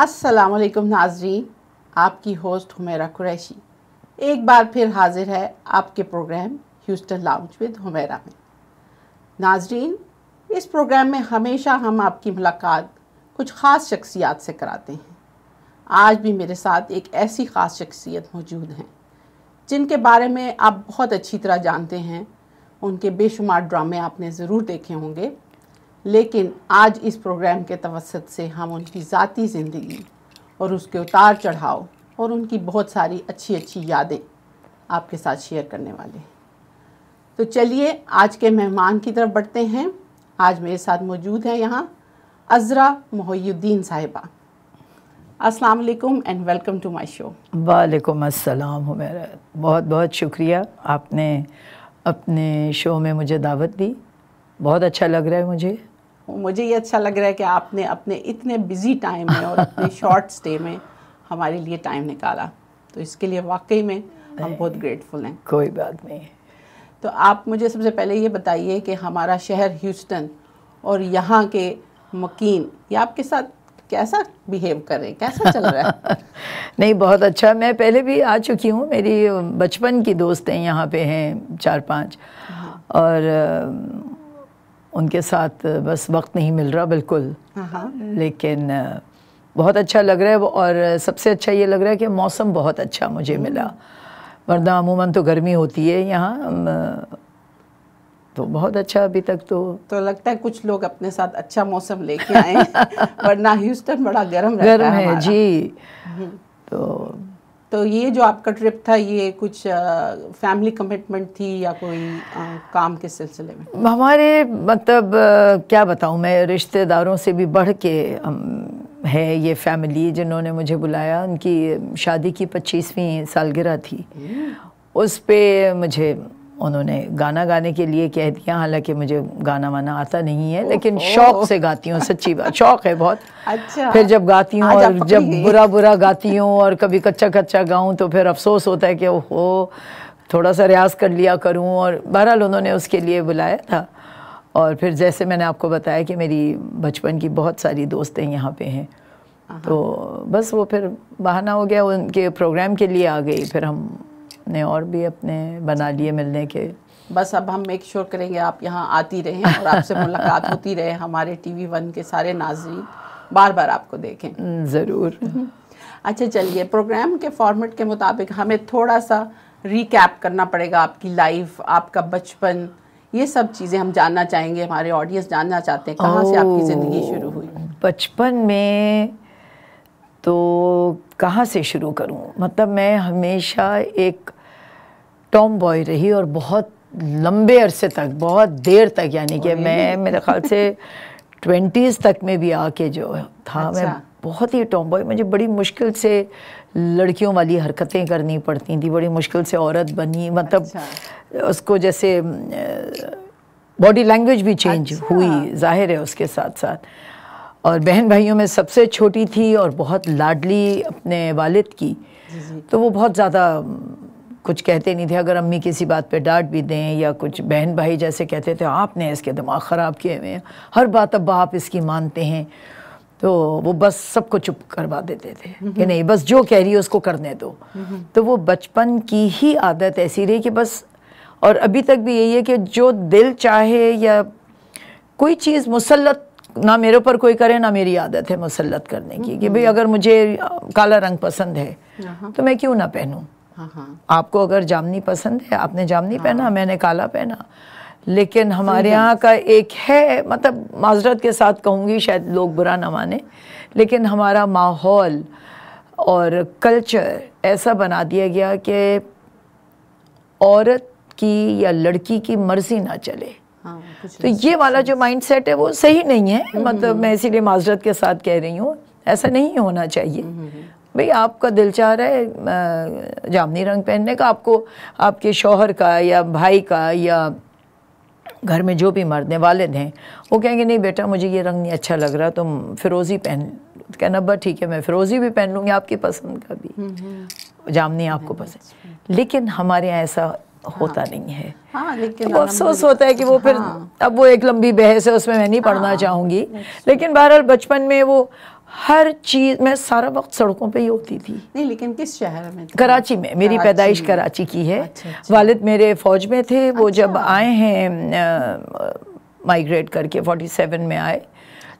असलकम नाजरीन आपकी होस्ट हुमेरा कुरैशी एक बार फिर हाजिर है आपके program Houston lounge with Humera में नाजरीन इस प्रोग्राम में हमेशा हम आपकी मुलाकात कुछ ख़ास शख्सियात से कराते हैं आज भी मेरे साथ एक ऐसी ख़ास शख्सियत मौजूद हैं जिनके बारे में आप बहुत अच्छी तरह जानते हैं उनके बेशुमार ड्रामे आपने ज़रूर देखे होंगे लेकिन आज इस प्रोग्राम के तवसत से हम उनकी ज़ाती ज़िंदगी और उसके उतार चढ़ाव और उनकी बहुत सारी अच्छी अच्छी यादें आपके साथ शेयर करने वाले हैं तो चलिए आज के मेहमान की तरफ बढ़ते हैं आज मेरे साथ मौजूद हैं यहाँ अजरा मोहुद्दीन साहिबा अस्सलाम वालेकुम and welcome to my show वालेकुम अस्सलाम मेरा बहुत बहुत शुक्रिया आपने अपने शो में मुझे दावत दी बहुत अच्छा लग रहा है मुझे मुझे ये अच्छा लग रहा है कि आपने अपने इतने बिजी टाइम में और इतने शॉर्ट स्टे में हमारे लिए टाइम निकाला तो इसके लिए वाकई में हम बहुत ग्रेटफुल हैं कोई बात नहीं तो आप मुझे सबसे पहले ये बताइए कि हमारा शहर ह्यूस्टन और यहाँ के मकीन ये आपके साथ कैसा बिहेव कर रहे हैं कैसा चल रहा है नहीं बहुत अच्छा मैं पहले भी आ चुकी हूँ मेरी बचपन की दोस्त हैं यहाँ पे हैं चार पांच हाँ। और उनके साथ बस वक्त नहीं मिल रहा बिल्कुल हाँ, हाँ। लेकिन बहुत अच्छा लग रहा है और सबसे अच्छा ये लग रहा है कि मौसम बहुत अच्छा मुझे मिला वरना अमूमन तो गर्मी होती है यहाँ तो बहुत अच्छा अभी तक तो तो लगता है कुछ लोग अपने साथ अच्छा मौसम लेके आए वरना ह्यूस्टन बड़ा गर्म गर्म है जी हम्म। तो तो ये जो आपका ट्रिप था ये कुछ फैमिली कमिटमेंट थी या कोई आ, काम के सिलसिले में हमारे मतलब क्या बताऊँ मैं रिश्तेदारों से भी बढ़ के है ये फैमिली जिन्होंने मुझे बुलाया उनकी शादी की पच्चीसवीं सालगिरह थी हम्म। उस पर मुझे उन्होंने गाना गाने के लिए कह दिया हालांकि मुझे गाना वाना आता नहीं है लेकिन शौक से गाती हूँ सच्ची बात शौक है बहुत अच्छा फिर जब गाती हूँ और जब बुरा बुरा गाती हूँ और कभी कच्चा कच्चा गाऊँ तो फिर अफसोस होता है कि ओहो थोड़ा सा रियाज कर लिया करूँ और बहरहाल उन्होंने उसके लिए बुलाया था और फिर जैसे मैंने आपको बताया कि मेरी बचपन की बहुत सारी दोस्तें यहाँ पे हैं हाँ। तो बस वो फिर बहाना हो गया उनके प्रोग्राम के लिए आ गई फिर हम अपने और भी अपने बना लिए मिलने के बस अब हम मेक श्योर करेंगे आप यहाँ आती रहें और आपसे मुलाकात होती रहे हमारे टीवी वन के सारे नाजरीन बार बार आपको देखें हम्म, ज़रूर अच्छा चलिए प्रोग्राम के फॉर्मेट के मुताबिक हमें थोड़ा सा रिकैप करना पड़ेगा आपकी लाइफ आपका बचपन ये सब चीज़ें हम जानना चाहेंगे हमारे ऑडियंस जानना चाहते हैं कहाँ से आपकी ज़िंदगी शुरू हुई बचपन में तो कहाँ से शुरू करूँ मतलब मैं हमेशा एक टॉम बॉय रही और बहुत लंबे अरसे तक बहुत देर तक यानी कि मैं मेरे ख्याल से ट्वेंटीज़ तक में भी आके जो था अच्छा। मैं बहुत ही टॉम बॉय मुझे बड़ी मुश्किल से लड़कियों वाली हरकतें करनी पड़ती थी बड़ी मुश्किल से औरत बनी मतलब अच्छा। उसको जैसे बॉडी लैंग्वेज भी चेंज अच्छा। हुई जाहिर है उसके साथ साथ और बहन भाइयों में सबसे छोटी थी और बहुत लाडली अपने वालिद की तो वो बहुत ज़्यादा कुछ कहते नहीं थे अगर अम्मी किसी बात पे डांट भी दें या कुछ बहन भाई जैसे कहते थे आपने इसके दिमाग ख़राब किए हुए हैं हर बात अब आप इसकी मानते हैं तो वो बस सबको चुप करवा देते थे कि नहीं बस जो कह रही है उसको करने दो तो वो बचपन की ही आदत ऐसी रही कि बस और अभी तक भी यही है कि जो दिल चाहे या कोई चीज़ मुसलत ना मेरे ऊपर कोई करे ना मेरी आदत है मुसलत करने की कि भाई अगर मुझे काला रंग पसंद है हाँ। तो मैं क्यों ना पहनूँ हाँ, हाँ। आपको अगर जामनी पसंद है आपने जामनी हाँ। पहना मैंने काला पहना लेकिन हमारे यहाँ का एक है मतलब माजरत के साथ कहूँगी शायद लोग बुरा ना माने लेकिन हमारा माहौल और कल्चर ऐसा बना दिया गया कि औरत की या लड़की की मर्जी ना चले हाँ, तो ये वाला जो माइंड सेट है वो सही नहीं है हम्म, मतलब हम्म, मैं हम्म। इसीलिए माजरत के साथ कह रही हूँ ऐसा नहीं होना चाहिए भाई आपका दिल चाह रहा है जामनी रंग पहनने का आपको आपके शोहर का या भाई का या घर में जो भी मरने वाले वालद हैं वो कहेंगे नहीं बेटा मुझे ये रंग नहीं अच्छा लग रहा तुम फिरोज़ी पहन कहना बस ठीक है मैं फिरोज़ी भी पहन लूँगी आपकी पसंद का भी हम्म, हम्म। जामनी आपको हम्म, पसंद लेकिन हमारे यहाँ ऐसा हाँ। होता हाँ, नहीं है हाँ, लेकिन तो अफसोस होता है कि वो फिर हाँ, अब वो एक लंबी बहस है उसमें मैं नहीं पढ़ना हाँ, चाहूँगी लेकिन बहरहाल बचपन में वो हर चीज़ मैं सारा वक्त सड़कों पे ही होती थी नहीं लेकिन किस शहर में था? कराची में मेरी पैदाइश कराची की है अच्छा, अच्छा। वालिद मेरे फ़ौज में थे अच्छा। वो जब आए हैं माइग्रेट करके 47 में आए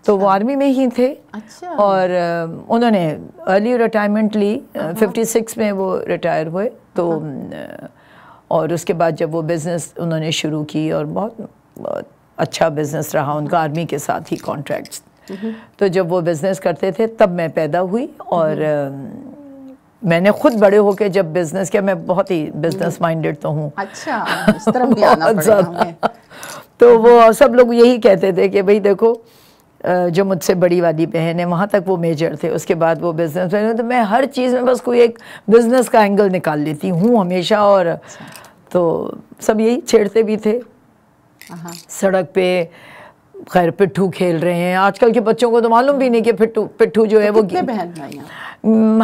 तो वो आर्मी अच्छा। में ही थे अच्छा। और उन्होंने अर्ली रिटायरमेंट ली 56 हाँ। में वो रिटायर हुए तो हाँ। और उसके बाद जब वो बिज़नेस उन्होंने शुरू की और बहुत, अच्छा बिज़नेस रहा उनका आर्मी के साथ ही कॉन्ट्रैक्ट तो जब वो बिज़नेस करते थे तब मैं पैदा हुई और मैंने खुद बड़े होके जब बिजनेस किया मैं बहुत ही बिजनेस माइंडेड तो हूँ अच्छा तो वो सब लोग यही कहते थे कि भाई देखो जो मुझसे बड़ी वाली बहन है वहाँ तक वो मेजर थे उसके बाद वो बिजनेस तो मैं हर चीज़ में बस कोई एक बिजनेस का एंगल निकाल लेती हूँ हमेशा और अच्छा। तो सब यही छेड़ते भी थे हाँ। सड़क पे खैर पिट्ठू खेल रहे हैं आजकल के बच्चों को तो मालूम भी नहीं कि पिट्ठू पिट्ठू जो तो है वो बहन भाई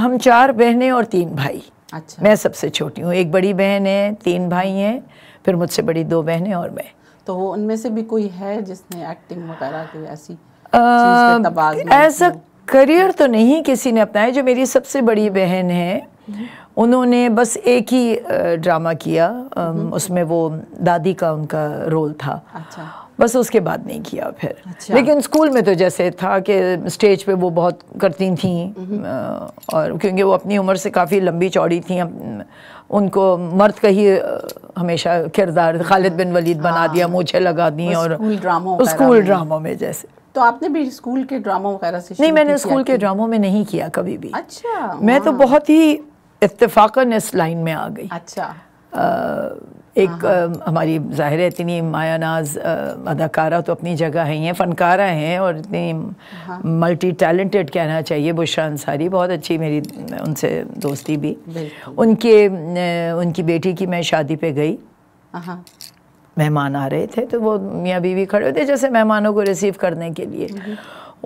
हम चार बहनें और तीन भाई अच्छा मैं सबसे छोटी हूँ एक बड़ी बहन है तीन भाई हैं फिर मुझसे बड़ी दो बहनें और मैं तो उनमें से भी कोई है जिसने एक्टिंग वगैरह की ऐसी ऐसा करियर तो नहीं किसी ने अपनाया जो मेरी सबसे बड़ी बहन है उन्होंने बस एक ही ड्रामा किया हम्म। उसमें वो दादी का उनका रोल था अच्छा बस उसके बाद नहीं किया फिर अच्छा। लेकिन स्कूल में तो जैसे था कि स्टेज पे वो बहुत करती थी हम्म। और क्योंकि वो अपनी उम्र से काफ़ी लंबी चौड़ी थी उनको मर्द का ही हमेशा किरदार खालिद बिन वलीद बना हाँ। दिया मूछे लगा दी और ड्रामा स्कूल ड्रामों में जैसे तो आपने भी स्कूल के ड्रामों वगैरह से नहीं मैंने स्कूल के ड्रामों में नहीं किया कभी भी अच्छा मैं तो हाँ। बहुत ही इतफाक़न इस लाइन में आ गई अच्छा एक आ, हाँ, हाँ। हमारी ज़ाहिर है इतनी माया नाज अदाकारा तो अपनी जगह है ही हैं फ़नकारा हैं और इतनी मल्टी हाँ। टैलेंटेड कहना चाहिए बुशरा अंसारी बहुत अच्छी मेरी उनसे दोस्ती भी उनके उनकी बेटी की मैं शादी पे गई मेहमान आ रहे थे तो वो मियाँ बीवी खड़े थे जैसे मेहमानों को रिसीव करने के लिए हम्म, हम्म।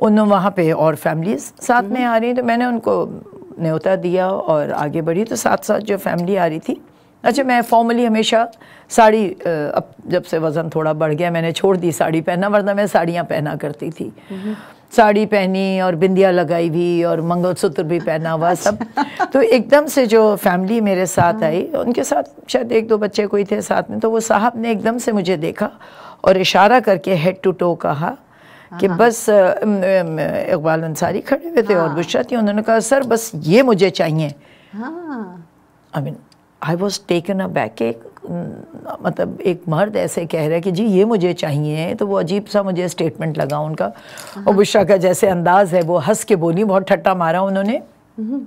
उन वहाँ पे और फैमिलीज साथ हम्म, में आ रही तो मैंने उनको न्योता दिया और आगे बढ़ी तो साथ साथ जो फैमिली आ रही थी अच्छा मैं फॉर्मली हमेशा साड़ी अब जब से वज़न थोड़ा बढ़ गया मैंने छोड़ दी साड़ी पहनना वरना मैं साड़ियाँ पहना करती थी हम्म। साड़ी पहनी और बिंदिया लगाई भी और मंगलसूत्र भी पहना हुआ सब अच्छा। तो एकदम से जो फैमिली मेरे साथ हाँ। आई उनके साथ शायद एक दो बच्चे कोई थे साथ में तो वो साहब ने एकदम से मुझे देखा और इशारा करके हेड टू टो कहा कि हाँ। बस इकबाल अंसारी खड़े हुए थे और बुशरा हाँ। थी उन्होंने कहा सर बस ये मुझे चाहिए I mean I was taken aback एक मतलब एक मर्द ऐसे कह रहा है कि जी ये मुझे चाहिए तो वो अजीब सा मुझे स्टेटमेंट लगा उनका हाँ। और बुशा का जैसे अंदाज है वो हंस के बोली बहुत ठट्टा मारा उन्होंने हम्म।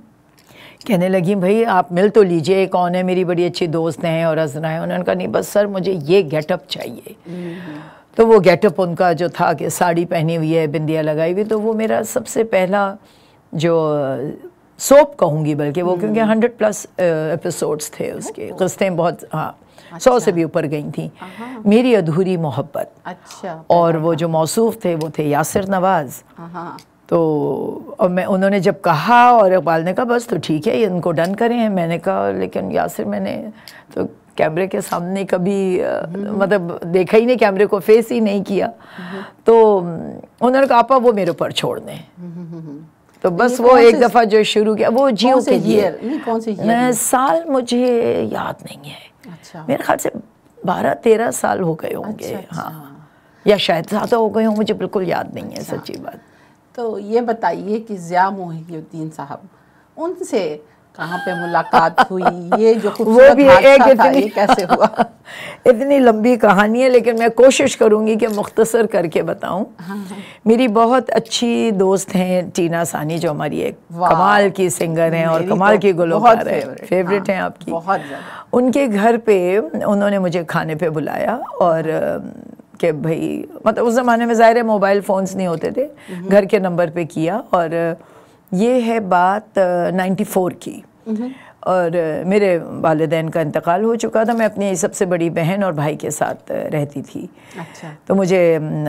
कहने लगी भाई आप मिल तो लीजिए कौन है मेरी बड़ी अच्छी दोस्त हैं और हंसना है उन्होंने कहा नहीं बस सर मुझे ये गेटअप चाहिए हम्म। तो वो गेटअप उनका जो था कि साड़ी पहनी हुई है बिंदिया लगाई हुई तो वो मेरा सबसे पहला जो सोप कहूँगी बल्कि वो हम्म। क्योंकि हंड्रेड प्लस एपिसोड्स थे उसके किस्तें बहुत हाँ अच्छा। सौ से भी ऊपर गई थी मेरी अधूरी मोहब्बत अच्छा और वो जो मौसू थे वो थे यासिर नवाज़ तो और मैं उन्होंने जब कहा और इकबाल ने कहा बस तो ठीक है इनको डन करें मैंने कहा लेकिन यासिर मैंने तो कैमरे के सामने कभी हम्म। मतलब देखा ही नहीं कैमरे को फेस ही नहीं किया नहीं। हम्म। तो उन्होंने कहा आपा वो मेरे ऊपर छोड़ दें तो बस वो एक दफा जो शुरू किया वो जियो के लिए कौन साल मुझे याद नहीं है अच्छा मेरे ख्याल से बारह तेरह साल हो गए होंगे अच्छा, हाँ। अच्छा। या शायद ज़्यादा हो गए हो मुझे बिल्कुल याद नहीं है अच्छा। सच्ची बात तो ये बताइए कि ज़िया मोहिद्दीन साहब उनसे कहाँ पे मुलाकात हुई ये जो वो भी एक इतनी ये कैसे हुआ इतनी लंबी कहानी है लेकिन मैं कोशिश करूँगी कि मुख्तसर करके बताऊँ हाँ। मेरी बहुत अच्छी दोस्त हैं टीना सानी जो हमारी एक कमाल की सिंगर हैं और कमाल तो की गुलकार हैं फेवरेट हैं हाँ, आपकी बहुत उनके घर पे उन्होंने मुझे खाने पे बुलाया और के भाई मतलब उस ज़माने में ज़ाहिर है मोबाइल फ़ोन्स नहीं होते थे हम्म। घर के नंबर पे किया और ये है बात नाइन्टी फोर की हम्म। और मेरे वालदेन का इंतकाल हो चुका था मैं अपनी सबसे बड़ी बहन और भाई के साथ रहती थी अच्छा तो मुझे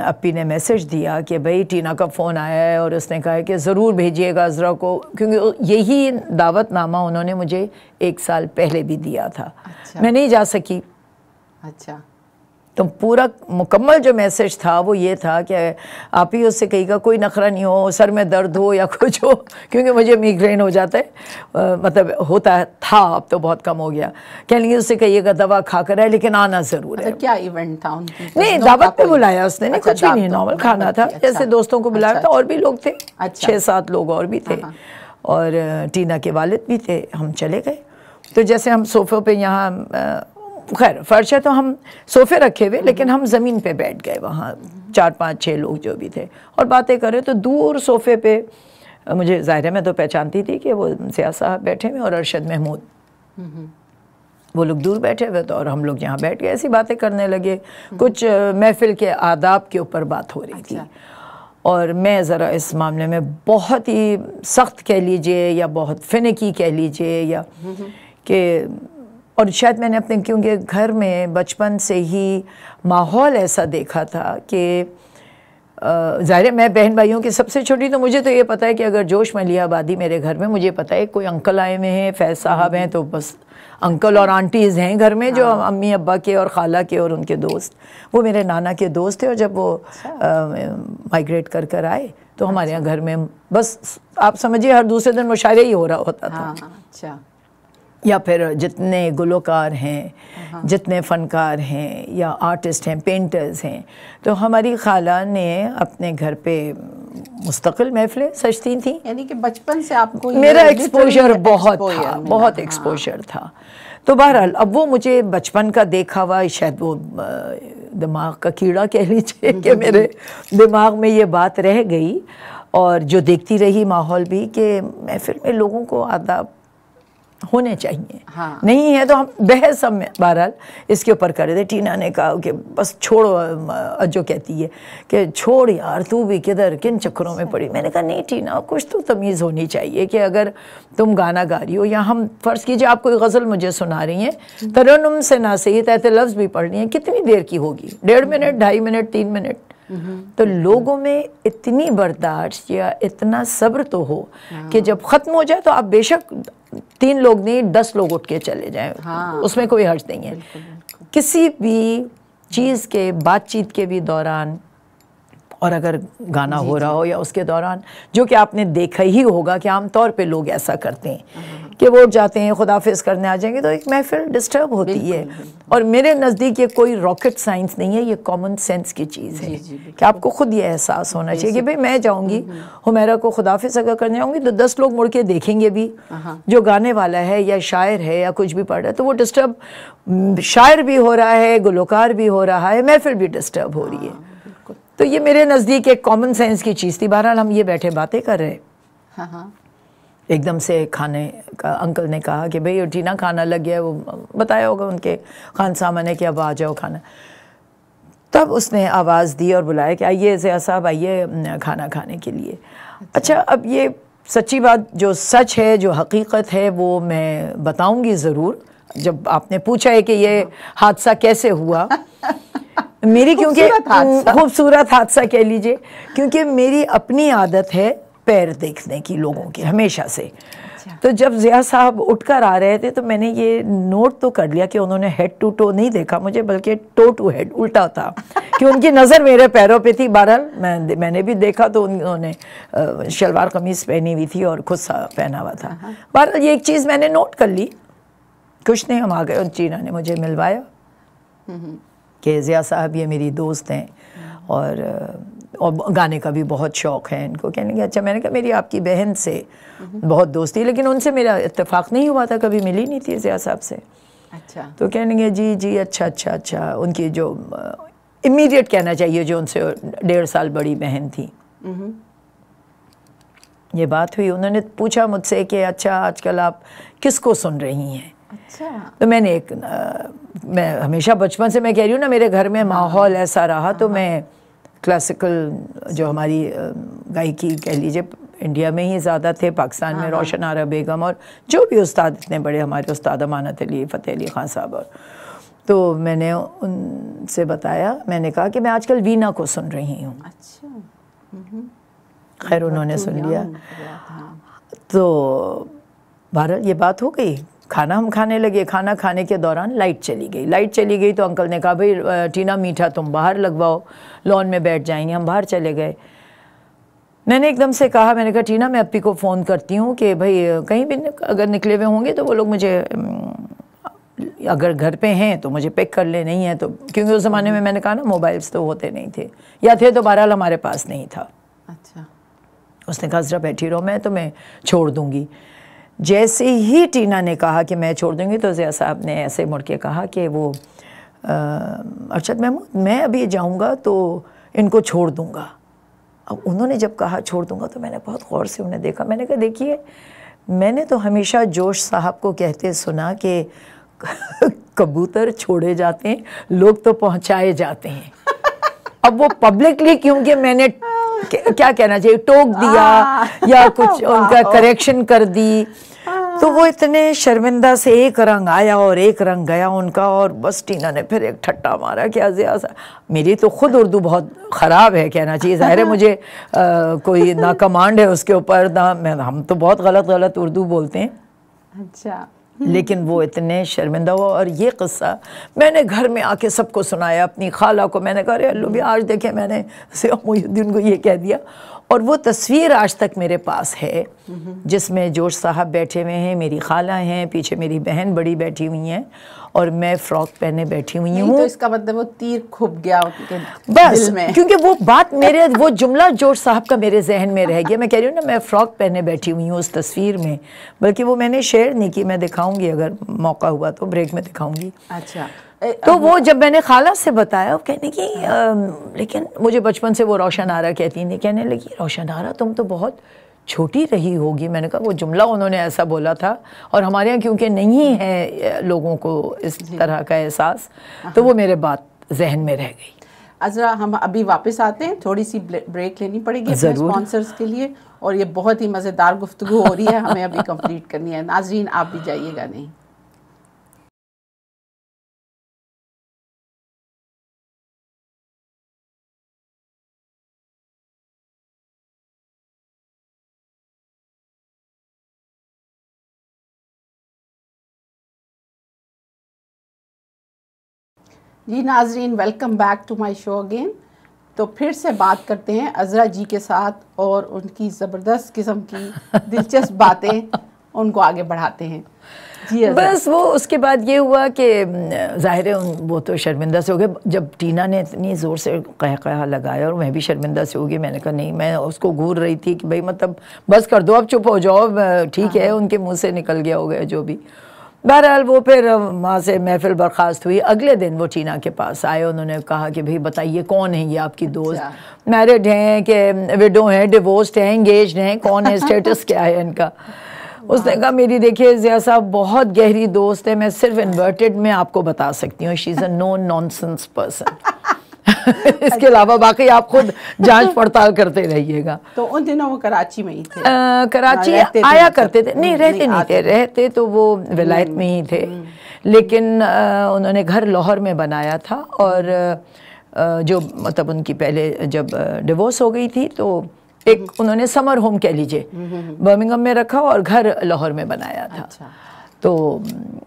अपी ने मैसेज दिया कि भाई टीना का फ़ोन आया है और उसने कहा है कि ज़रूर भेजिएगा अजरा को क्योंकि यही दावतनामा उन्होंने मुझे एक साल पहले भी दिया था अच्छा। मैं नहीं जा सकी अच्छा तो पूरा मुकम्मल जो मैसेज था वो ये था कि आप ही उससे कहिएगा कोई नखरा नहीं हो सर में दर्द हो या कुछ हो क्योंकि मुझे मिग्रेन हो जाता है मतलब होता था अब तो बहुत कम हो गया कह लेंगे उससे कहिएगा दवा खा कर है लेकिन आना ज़रूर है क्या इवेंट था नहीं दावत पे बुलाया उसने नहीं अच्छा, कुछ भी नहीं तो नॉर्मल खाना था जैसे अच्छा। दोस्तों को बुलाया था अच्छा, तो और भी लोग थे छः सात लोग और भी थे हाँ, हाँ। और टीना के वालद भी थे हम चले गए तो जैसे हम सोफों पे यहाँ खैर फर्श है तो हम सोफे रखे हुए लेकिन हम ज़मीन पे बैठ गए वहाँ चार पांच छह लोग जो भी थे और बातें कर रहे तो दूर सोफे पे मुझे ज़ाहिर है मैं तो पहचानती थी कि वो सिया साहब बैठे हुए और अरशद महमूद वो लोग दूर बैठे हुए थे और हम लोग यहाँ बैठ गए ऐसी बातें करने लगे कुछ महफिल के आदाब के ऊपर बात हो रही थी अच्छा। और मैं ज़रा इस मामले में बहुत ही सख्त कह लीजिए या बहुत फिनकी कह लीजिए या हम्म, हम्म। कि और शायद मैंने अपने क्योंकि घर में बचपन से ही माहौल ऐसा देखा था कि ज़ाहिर मैं बहन भाइयों की सबसे छोटी तो मुझे तो ये पता है कि अगर जोश मलियाबादी मेरे घर में मुझे पता है कोई अंकल आए हुए हैं फैज साहब हैं तो बस अंकल और आंटीज़ हैं घर में जो हाँ। अम्मी अब्बा के और खाला के और उनके दोस्त वो मेरे नाना के दोस्त थे और जब वो अच्छा। माइग्रेट कर कर आए तो हमारे अच्छा। यहाँ घर में बस आप समझिए हर दूसरे दिन मुशायरे ही हो रहा होता था हाँ, हाँ, अच्छा या फिर जितने गुलकार हैं हाँ। जितने फ़नकार हैं या आर्टिस्ट हैं पेंटर्स हैं तो हमारी खाला ने अपने घर पे मुस्तकिल महफिलें सजती थी यानी कि बचपन से आपको मेरा एक्सपोजर बहुत था हाँ। बहुत एक्सपोजर था तो बहरहाल अब वो मुझे बचपन का देखा हुआ शायद वो दिमाग का कीड़ा कह लीजिए कि मेरे दिमाग में ये बात रह गई और जो देखती रही माहौल भी कि महफिल में लोगों को आदाब होने चाहिए हाँ। नहीं है तो हम बहस हम बहरहाल इसके ऊपर कर दे टीना ने कहा कि बस छोड़ो अजो कहती है कि छोड़ यार तू भी किधर किन चक्करों में पड़ी मैंने कहा नहीं टीना कुछ तो तमीज़ होनी चाहिए कि अगर तुम गाना गा रही हो या हम फ़र्ज़ कीजिए आप कोई गज़ल मुझे सुना रही हैं तरनम से ना सही तहत लफ्ज़ भी पढ़ रही हैं कितनी देर की होगी डेढ़ मिनट ढाई मिनट तीन मिनट तो लोगों में इतनी बर्दाश्त या इतना सब्र तो हो कि जब ख़त्म हो जाए तो आप बेशक तीन लोग नहीं दस लोग उठ के चले जाएं हाँ। उसमें कोई हर्ज नहीं है बिल्कुल, बिल्कुल। किसी भी चीज़ के बातचीत के भी दौरान और अगर गाना हो रहा हो या उसके दौरान जो कि आपने देखा ही होगा कि आमतौर पे लोग ऐसा करते हैं हाँ, हाँ, हाँ। कि वो जाते हैं खुदाफिज करने आ जाएंगे तो एक महफिल डिस्टर्ब होती है और मेरे नज़दीक ये कोई रॉकेट साइंस नहीं है ये कॉमन सेंस की चीज़ है कि आपको खुद ये एहसास होना चाहिए कि भाई मैं जाऊँगी हमेरा हम्म, हम्म। को खुदाफिज अगर करने आऊँगी तो दस लोग मुड़ के देखेंगे भी जो गाने वाला है या शायर है या कुछ भी पढ़ रहा है तो वो डिस्टर्ब हम्म, शायर भी हो रहा है गुलकार भी हो रहा है महफिल भी डिस्टर्ब हो रही है तो ये मेरे नज़दीक एक कॉमन सेंस की चीज़ थी बहरहाल हम ये बैठे बातें कर रहे हाँ, हाँ। एकदम से खाने का अंकल ने कहा कि भाई ना खाना लग गया वो बताया होगा उनके खान सामा ने कि अब आ जाओ खाना तब उसने आवाज़ दी और बुलाया कि आइए जया साहब आइए खाना खाने के लिए अच्छा, अच्छा अब ये सच्ची बात जो सच है जो हकीकत है वो मैं बताऊंगी ज़रूर जब आपने पूछा है कि ये हाँ। हादसा कैसे हुआ मेरी क्योंकि खूबसूरत हादसा कह लीजिए क्योंकि मेरी अपनी आदत है पैर देखने की लोगों की हमेशा से अच्छा। तो जब ज़िया साहब उठकर आ रहे थे तो मैंने ये नोट तो कर लिया कि उन्होंने हेड टू टो नहीं देखा मुझे बल्कि टो टू हेड उल्टा था कि उनकी नज़र मेरे पैरों पे थी बहरहाल मैं मैंने भी देखा तो उन्होंने शलवार कमीज़ पहनी हुई थी और खुद पहना हुआ था हाँ। बहरहाल ये एक चीज़ मैंने नोट कर ली कुछ नहीं हम आ गए उन चीना ने मुझे मिलवाया हम्म, हम्म। कि ज़िया साहब ये मेरी दोस्त हैं और और गाने का भी बहुत शौक़ है इनको कहने के अच्छा मैंने कहा मेरी आपकी बहन से बहुत दोस्ती लेकिन उनसे मेरा इतफाक़ नहीं हुआ था कभी मिली नहीं थी ज़िया साहब से अच्छा तो कहने के जी जी अच्छा अच्छा अच्छा उनकी जो इमीडिएट कहना चाहिए जो उनसे डेढ़ साल बड़ी बहन थी हम्म। ये बात हुई उन्होंने पूछा मुझसे कि अच्छा आजकल आप किसको सुन रही हैं अच्छा तो मैंने एक आ, मैं हमेशा बचपन से मैं कह रही हूँ ना मेरे घर में माहौल ऐसा रहा तो हाँ, हाँ। मैं क्लासिकल जो हमारी गायकी कह लीजिए इंडिया में ही ज़्यादा थे पाकिस्तान में हाँ, रोशन आरा बेगम और जो भी उस्ताद इतने बड़े हमारे उस्ताद अमानत अली फ़तेह अली ख़ान साहब और तो मैंने उनसे बताया मैंने कहा कि मैं आजकल वीना को सुन रही हूँ अच्छा हम्म। खैर उन्होंने मतलब सुन लिया तो भारत ये बात हो गई खाना हम खाने लगे खाना खाने के दौरान लाइट चली गई लाइट चली गई तो अंकल ने कहा भाई टीना मीठा तुम बाहर लगवाओ लॉन में बैठ जाएंगे हम बाहर चले गए मैंने एकदम से कहा मैंने कहा टीना मैं अपी को फ़ोन करती हूँ कि भाई कहीं भी अगर निकले हुए होंगे तो वो लोग मुझे अगर घर पे हैं तो मुझे पिक कर ले नहीं है तो क्योंकि उस ज़माने में मैंने कहा ना मोबाइल्स तो होते नहीं थे या थे तो बहरहाल हमारे पास नहीं था अच्छा उसने कहा जरा बैठी रहो मैं तो मैं छोड़ दूँगी जैसे ही टीना ने कहा कि मैं छोड़ दूंगी तो ज़िया साहब ने ऐसे मुड़ के कहा कि वो अरशद महमूद मैं अभी जाऊंगा तो इनको छोड़ दूंगा अब उन्होंने जब कहा छोड़ दूंगा तो मैंने बहुत गौर से उन्हें देखा मैंने कहा देखिए मैंने तो हमेशा जोश साहब को कहते सुना कि कबूतर छोड़े जाते हैं लोग तो पहुंचाए जाते हैं अब वो पब्लिकली क्योंकि मैंने क्या कहना चाहिए टोक दिया या कुछ उनका करेक्शन कर दी तो वो इतने शर्मिंदा से एक रंग आया और एक रंग गया उनका और बस टीना ने फिर एक ठट्टा मारा क्या जिया सा मेरी तो खुद उर्दू बहुत ख़राब है कहना चाहिए ज़ाहिर है मुझे आ, कोई ना कमांड है उसके ऊपर ना हम तो बहुत गलत गलत उर्दू बोलते हैं अच्छा हम्म। लेकिन वो इतने शर्मिंदा हुआ और ये क़स्सा मैंने घर में आके सबको सुनाया अपनी खाला को मैंने कहा अरे अल्लू भी आज देखे मैंने मुहीद्दीन को ये कह दिया और वो तस्वीर आज तक मेरे पास है जिसमें जोश साहब बैठे हुए हैं मेरी खाला हैं पीछे मेरी बहन बड़ी बैठी हुई हैं और मैं फ्रॉक पहने बैठी हुई तो हूँ तो इसका मतलब वो तीर खुब गया बस क्योंकि वो बात मेरे वो जुमला जोश साहब का मेरे जहन में रह गया मैं कह रही हूँ ना मैं फ्रॉक पहने बैठी हुई हूँ उस तस्वीर में बल्कि वो मैंने शेयर नहीं की मैं दिखाऊंगी अगर मौका हुआ तो ब्रेक में दिखाऊंगी अच्छा तो वो जब मैंने खाला से बताया वो कहने की हाँ। लेकिन मुझे बचपन से वो रोशन आरा कहती थी कहने लगी रोशन आरा तुम तो बहुत छोटी रही होगी मैंने कहा वो जुमला उन्होंने ऐसा बोला था और हमारे यहाँ क्योंकि नहीं है लोगों को इस तरह का एहसास हाँ। तो वो मेरे बात जहन में रह गई अजरा हम अभी वापस आते हैं थोड़ी सी ब्रेक लेनी पड़ेगी स्पॉन्सर्स के लिए और ये बहुत ही मज़ेदार गुफ्तु हो रही है हमें अभी कंप्लीट करनी है नाजरीन आप भी जाइएगा नहीं जी नाजरीन welcome back to my show again तो फिर से बात करते हैं अजरा जी के साथ और उनकी ज़बरदस्त किस्म की दिलचस्प बातें उनको आगे बढ़ाते हैं जी बस वो उसके बाद ये हुआ कि ज़ाहिर है वो तो शर्मिंदा से हो गए जब टीना ने इतनी ज़ोर से कह कह लगाया और मैं भी शर्मिंदा से होगी मैंने कहा नहीं मैं उसको घूर रही थी कि भाई मतलब बस कर दो अब चुप हो जाओ ठीक हाँ। है उनके मुंह से निकल गया हो गया जो भी बहरहाल वो फिर वहाँ से महफिल बर्खास्त हुई अगले दिन वो टीना के पास आए उन्होंने कहा कि भाई बताइए कौन है ये आपकी दोस्त अच्छा। मैरिड हैं कि विडो हैं डिवोर्स्ड हैं इंगेज हैं कौन है स्टेटस क्या है इनका उसने कहा मेरी देखिए जिया साहब बहुत गहरी दोस्त है मैं सिर्फ इन्वर्टेड में आपको बता सकती हूँ she is a no sense person इसके अलावा बाकी आप खुद जांच पड़ताल करते रहिएगा तो उन दिनों वो कराची में ही थे आ, कराची हाँ, तो आया करते थे नहीं हम्म, रहते नहीं थे रहते तो वो विलायत में ही थे हम्म, हम्म। लेकिन उन्होंने घर लाहौर में बनाया था और जो मतलब उनकी पहले जब डिवोर्स हो गई थी तो एक उन्होंने समर होम कह लीजिए बर्मिंगम में रखा और घर लाहौर में बनाया था अच्छा। तो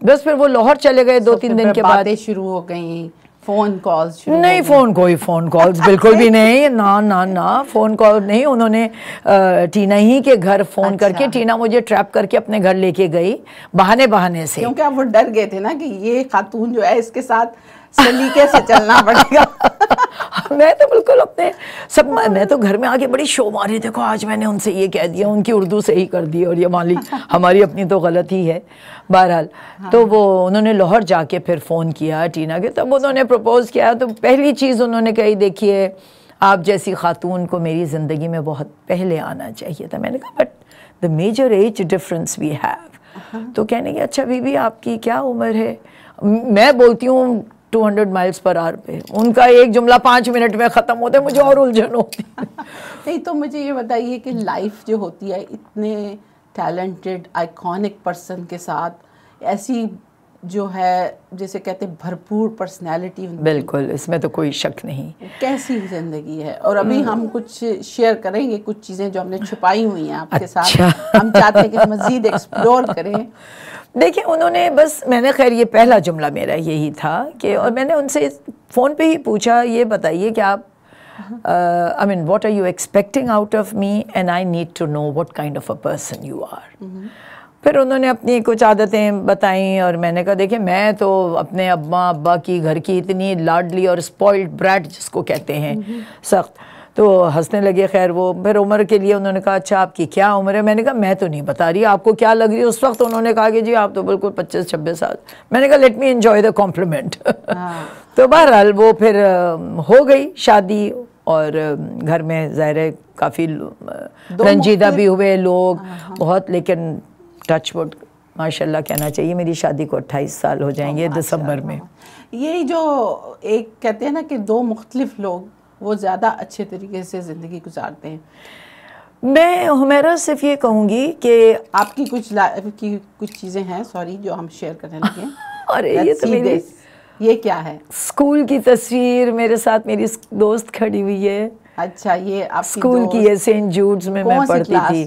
बस फिर वो लाहौर चले गए दो तीन दिन के बाद शुरू हो गई फोन कॉल्स नहीं फोन कोई फोन कॉल अच्छा, बिल्कुल भी नहीं ना ना ना फोन कॉल नहीं उन्होंने टीना ही के घर फोन अच्छा। करके टीना मुझे ट्रैप करके अपने घर लेके गई बहाने बहाने से क्योंकि आप वो डर गए थे ना कि ये खातून जो है इसके साथ सलीके से चलना पड़ेगा मैं तो बिल्कुल अपने सब मैं तो घर में आके बड़ी शो मारी देखो आज मैंने उनसे ये कह दिया उनकी उर्दू से ही कर दी और ये माली हमारी अपनी तो गलत ही है बहरहाल हाँ। तो वो उन्होंने लाहौर जाके फिर फ़ोन किया टीना के तब उन्होंने प्रपोज़ किया तो पहली चीज़ उन्होंने कही देखिए आप जैसी खातून को मेरी ज़िंदगी में बहुत पहले आना चाहिए था मैंने कहा but the major age difference we have तो कहने की अच्छा बीबी आपकी क्या उम्र है मैं बोलती हूँ टू हंड्रेड माइल्स पर आर पे उनका एक जुमला पाँच मिनट में ख़त्म होता है मुझे और उलझन होती नहीं तो मुझे ये बताइए कि लाइफ जो होती है इतने टैलेंटेड आइकॉनिक पर्सन के साथ ऐसी जो है जिसे कहते हैं भरपूर पर्सनैलिटी बिल्कुल इसमें तो कोई शक नहीं कैसी ज़िंदगी है और अभी हम्म। हम कुछ शेयर करेंगे कुछ चीज़ें जो हमने छुपाई हुई हैं आपके अच्छा। साथ हम चाहते हैं कि मज़ीद एक्सप्लोर करें देखिए उन्होंने बस मैंने खैर ये पहला जुमला मेरा यही था कि और हाँ। मैंने उनसे फ़ोन पे ही पूछा ये बताइए कि आप I mean what are you expecting out of me and I need to know what kind of a person you are फिर उन्होंने अपनी कुछ आदतें बताई और मैंने कहा देखिए मैं तो अपने अब्बा अब्बा की घर की इतनी लाडली और स्पॉइल्ड ब्रैड जिसको कहते हैं हम्म। सख्त तो हंसने लगे खैर वो फिर उम्र के लिए उन्होंने कहा अच्छा आपकी क्या उम्र है मैंने कहा मैं तो नहीं बता रही आपको क्या लग रही है उस वक्त उन्होंने कहा कि जी आप तो बिल्कुल पच्चीस छब्बीस साल मैंने कहा let me enjoy the compliment तो बहरहाल वो फिर हो गई शादी और घर में ज़ाहिर काफ़ी रंजीदा भी हुए लोग हाँ, हाँ। बहुत लेकिन वुड माशाल्लाह कहना चाहिए मेरी शादी को 28 साल हो जाएंगे दिसंबर में ये जो एक कहते हैं ना कि दो मुख्तलिफ लोग वो ज़्यादा अच्छे तरीके से ज़िंदगी गुजारते हैं मैं हमेरा सिर्फ ये कहूँगी कि आपकी कुछ लाइफ की कुछ चीज़ें हैं सॉरी जो हम शेयर करने लगे अरे ये तो मेरी ये क्या है स्कूल की तस्वीर मेरे साथ मेरी दोस्त खड़ी हुई है अच्छा ये आप स्कूल की है सेंट जूड्स में मैं पढ़ती थी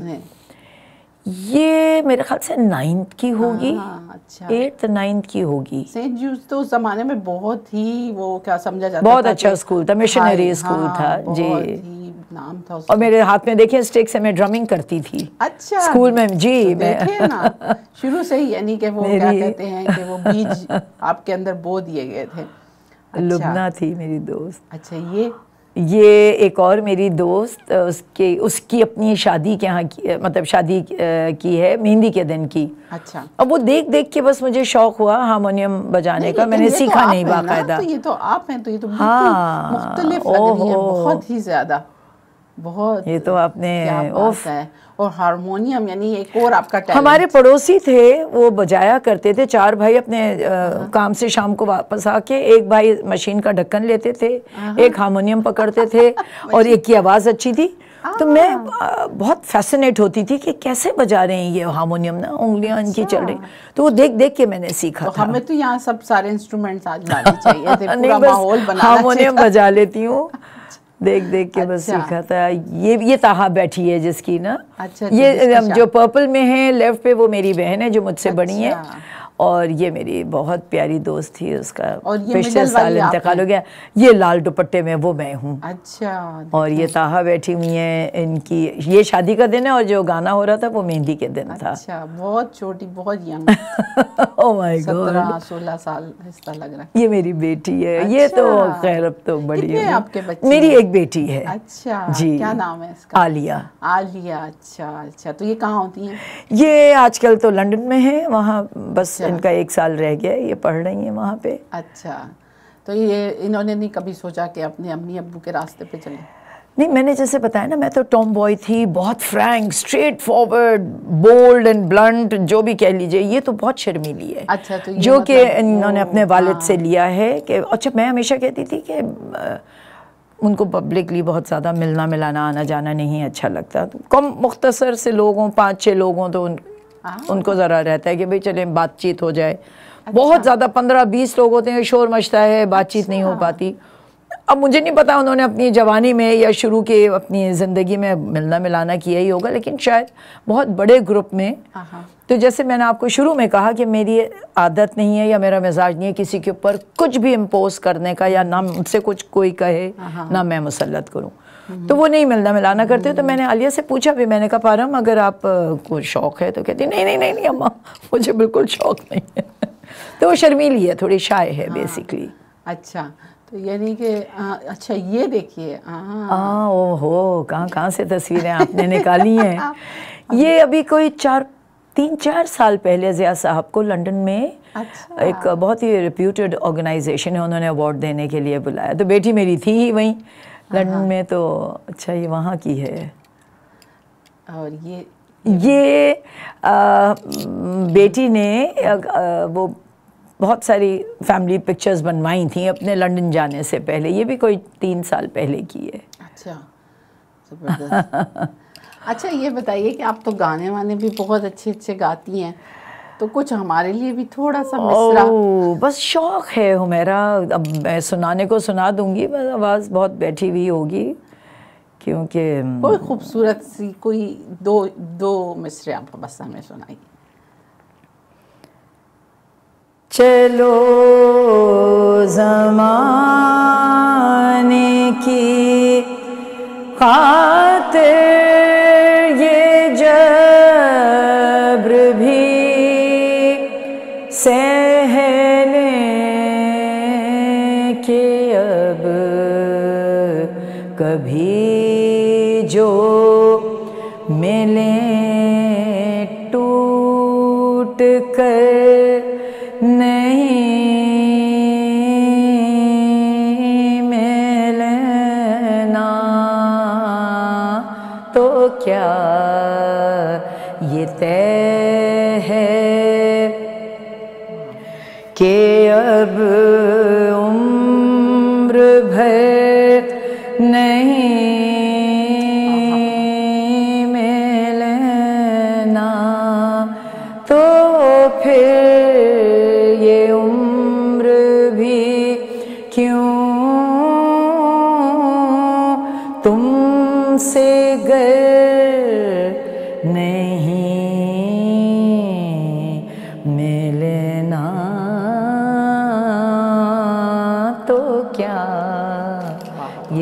ये मेरे ख्याल से नाइन्थ की होगी हाँ, हाँ, अच्छा एट्थ नाइन्थ की होगी सेंट जूस तो उस जमाने में बहुत ही वो क्या समझा जाता बहुत अच्छा स्कूल था मिशनरी स्कूल हाँ, था जी नाम था और मेरे हाथ में देखिए स्टिक से मैं ड्रमिंग करती थी अच्छा स्कूल में जी तो मैं शुरू से ही यानी कि वो क्या कहते हैं कि वो बीज आपके अंदर बो दिए गए थे अच्छा, लुबना थी मेरी दोस्त अच्छा ये ये एक और मेरी दोस्त उसके उसकी अपनी शादी के यहाँ की मतलब शादी की है मेहंदी के दिन की अच्छा अब वो देख देख के बस मुझे शौक हुआ हारमोनियम बजाने का मैंने तो सीखा तो नहीं बाकायदा तो ये तो आप हैं तो ये तो हाँ मुख्तलिफ बहुत ही ज्यादा बहुत ये तो आपने ऑफ है और हारमोनियम यानी एक और आपका हमारे पड़ोसी थे वो बजाया करते थे चार भाई अपने आ, हाँ। काम से शाम को वापस आके एक भाई मशीन का ढक्कन लेते थे हाँ। एक हारमोनियम पकड़ते थे और एक की आवाज़ अच्छी थी तो मैं हाँ। बहुत फैसिनेट होती थी कि कैसे बजा रहे हैं ये हारमोनियम ना उंगलियां इनकी अच्छा। चल रही तो वो देख देख के मैंने सीखा तो था हमें तो यहाँ सब सारे इंस्ट्रूमेंट्स आज चाहिए थे पूरा माहौल बना हारमोनियम बजा लेती हूँ देख देख के अच्छा। बस सीखा था ये ये ताहा बैठी है जिसकी ना अच्छा, तो ये जो पर्पल में है लेफ्ट पे वो मेरी बहन है जो मुझसे अच्छा। बड़ी है और ये मेरी बहुत प्यारी दोस्त थी उसका पिछले साल इंतकाल हो गया ये लाल दुपट्टे में वो मैं हूँ अच्छा और ये ताहा बैठी हुई है इनकी ये शादी का दिन है और जो गाना हो रहा था वो मेहंदी के दिन था अच्छा, बहुत छोटी बहुत यंग ओह माय गॉड साल ऐसा लग रहा है ये मेरी बेटी है अच्छा। ये तो अच्छा। खैर अब तो बड़ी है आपके बच्चे मेरी एक बेटी है अच्छा जी क्या नाम है इसका आलिया आलिया अच्छा अच्छा तो ये कहाँ होती है ये आजकल तो लंदन में है वहाँ बस अच्छा। इनका एक साल रह गया ये पढ़ रही हैं वहाँ पे अच्छा तो ये इन्होंने नहीं कभी सोचा कि अपने अम्मी अबू के रास्ते पे चले नहीं मैंने जैसे बताया ना मैं तो टॉम बॉय थी बहुत frank straightforward bold and blunt जो भी कह लीजिए ये तो बहुत शर्मीली है अच्छा तो जो कि मतलब इन्होंने अपने वालिद से हाँ। लिया है कि अच्छा मैं हमेशा कहती थी कि उनको पब्लिकली बहुत ज़्यादा मिलना मिलाना आना जाना नहीं अच्छा लगता कम मुख्तसर से लोगों पाँच छः लोगों तो हाँ। उनको ज़रा रहता है कि भाई चले बातचीत हो जाए अच्छा। बहुत ज़्यादा पंद्रह बीस लोग होते हैं शोर मचता है बातचीत अच्छा। नहीं हो अच्छा। पाती अब मुझे नहीं पता उन्होंने अपनी जवानी में या शुरू के अपनी ज़िंदगी में मिलना मिलाना किया ही होगा लेकिन शायद बहुत बड़े ग्रुप में हाँ, हाँ। तो जैसे मैंने आपको शुरू में कहा कि मेरी आदत नहीं है या मेरा मिजाज नहीं है किसी के ऊपर कुछ भी इम्पोज करने का या ना मुझसे कुछ कोई कहे ना मैं मुसलत करूँ तो वो नहीं मिलना मिलाना करते तो मैंने आलिया से पूछा भी मैंने कहा पारम अगर आप को शौक़ है तो कहती नहीं नहीं नहीं नहीं अम्मा मुझे बिल्कुल शौक़ नहीं है तो वो शर्मीली है थोड़ी शाय है बेसिकली हाँ। अच्छा तो यानी कि अच्छा ये देखिए हाँ, हाँ हो कहाँ कहाँ से तस्वीरें आपने निकाली हैं ये अभी कोई चार तीन चार साल पहले ज़िया साहब को लंदन में अच्छा। एक बहुत ही रिप्यूटेड ऑर्गेनाइजेशन है उन्होंने अवार्ड देने के लिए बुलाया तो बेटी मेरी थी ही वहीं हाँ, लंदन हाँ। में तो अच्छा ये वहाँ की है और ये ये आ, बेटी ने आ, वो बहुत सारी फैमिली पिक्चर्स बनवाई थी अपने लंदन जाने से पहले ये भी कोई तीन साल पहले की है अच्छा अच्छा ये बताइए कि आप तो गाने वाने भी बहुत अच्छे अच्छे गाती हैं तो कुछ हमारे लिए भी थोड़ा सा मिसरा बस शौक है हुमेरा अब मैं सुनाने को सुना दूंगी बस आवाज़ बहुत बैठी हुई होगी क्योंकि हम्म। कोई खूबसूरत सी कोई दो दो मिसरे आपको बस हमें सुनाई चलो जमाने की खा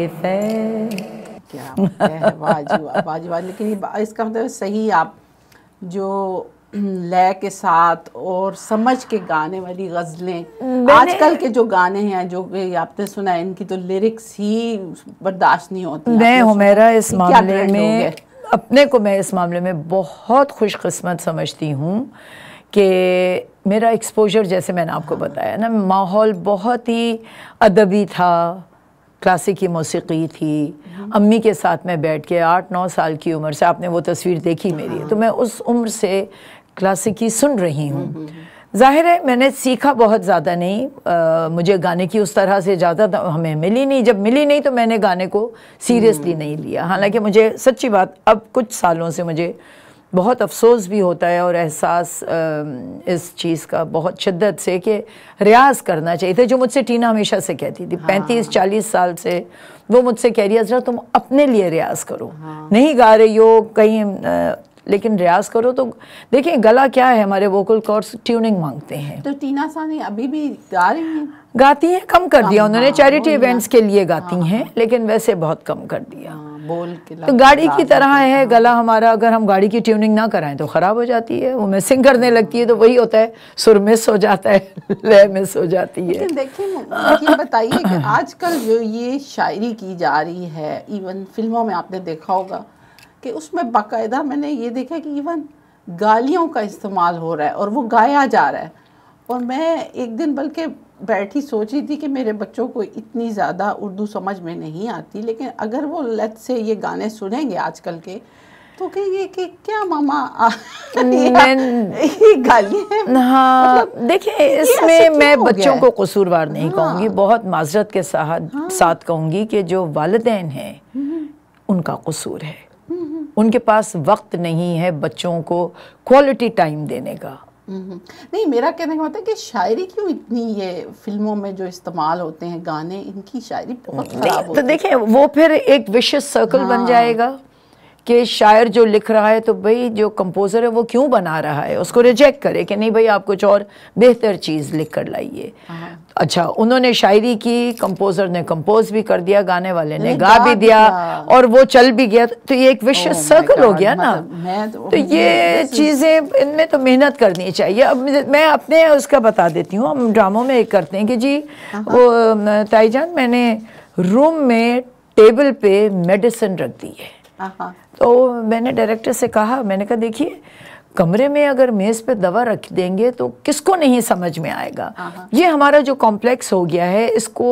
ये फै क्या लेकिन इसका मतलब सही आप जो लय के साथ और समझ के गाने वाली गज़लें आजकल के जो गाने हैं जो आपने सुना है इनकी तो लिरिक्स ही बर्दाश्त नहीं होती मैं हूँ मेरा इस मामले में अपने को मैं इस मामले में बहुत खुशकस्मत समझती हूँ कि मेरा एक्सपोजर जैसे मैंने आपको हाँ। बताया ना माहौल बहुत ही अदबी था क्लासिकी मौसीकी थी अम्मी के साथ मैं बैठ के आठ नौ साल की उम्र से आपने वो तस्वीर देखी मेरी हाँ। तो मैं उस उम्र से क्लासिकी सुन रही हूँ ज़ाहिर है मैंने सीखा बहुत ज़्यादा नहीं आ, मुझे गाने की उस तरह से ज़्यादा तो हमें मिली नहीं जब मिली नहीं तो मैंने गाने को सीरियसली हम्म। नहीं लिया हालांकि मुझे सच्ची बात अब कुछ सालों से मुझे बहुत अफसोस भी होता है और एहसास इस चीज़ का बहुत शिद्दत से कि रियाज करना चाहिए था जो मुझसे टीना हमेशा से कहती थी हाँ। पैंतीस हाँ। चालीस साल से वो मुझसे कह रही है तुम अपने लिए रियाज करो हाँ। नहीं गा रही हो कहीं लेकिन रियाज करो तो देखिए गला क्या है हमारे वोकल कॉर्ड्स ट्यूनिंग मांगते हैं तो टीना सानी अभी भी गा रही हैं गाती हैं कम कर दिया हाँ, उन्होंने चैरिटी हाँ, इवेंट्स के लिए गाती हाँ। हैं लेकिन वैसे बहुत कम कर दिया बोल के तो गाड़ी की तरह है गला हमारा अगर हम गाड़ी की ट्यूनिंग ना कराएं तो ख़राब हो जाती है वो मिसिंग करने लगती है तो वही होता है सुर मिस हो जाता है लय मिस हो जाती है देखिए बताइए कि आजकल जो ये शायरी की जा रही है इवन फिल्मों में आपने देखा होगा कि उसमें बाकायदा मैंने ये देखा कि इवन गालियों का इस्तेमाल हो रहा है और वो गाया जा रहा है और मैं एक दिन बल्कि बैठी सोच रही थी कि मेरे बच्चों को इतनी ज़्यादा उर्दू समझ में नहीं आती लेकिन अगर वो लत से ये गाने सुनेंगे आजकल के तो कहेंगे कि क्या मामा ये हाँ मतलब देखिए इसमें मैं बच्चों को कसूरवार नहीं हाँ। कहूँगी बहुत माजरत के साथ हाँ। साथ कहूँगी कि जो वालदेन हैं हम्म हम्म। उनका कसूर है हम्म उनके पास वक्त नहीं है बच्चों को क्वालिटी टाइम देने का हम्म। नहीं मेरा कहने का मतलब है कि शायरी क्यों इतनी ये फिल्मों में जो इस्तेमाल होते हैं गाने इनकी शायरी बहुत खराब तो देखिए वो फिर एक विशेष सर्कल हाँ। बन जाएगा कि शायर जो लिख रहा है तो भाई जो कंपोज़र है वो क्यों बना रहा है उसको रिजेक्ट करे कि नहीं भाई आप कुछ और बेहतर चीज़ लिख कर लाइए हाँ। अच्छा उन्होंने शायरी की कंपोज़र ने कंपोज भी कर दिया गाने वाले ने गा भी दिया और वो चल भी गया तो ये एक विश्व oh सर्कल हो गया ना मतलब तो, तो ये चीज़ें इनमें तो मेहनत करनी चाहिए अब मैं अपने उसका बता देती हूँ हम ड्रामों में एक करते हैं कि जी हाँ, हाँ। वो ताईजान मैंने रूम में टेबल पे मेडिसिन रख दी है तो मैंने डायरेक्टर से कहा मैंने कहा देखिए कमरे में अगर मेज़ पे दवा रख देंगे तो किसको नहीं समझ में आएगा हाँ, हाँ। ये हमारा जो कॉम्प्लेक्स हो गया है इसको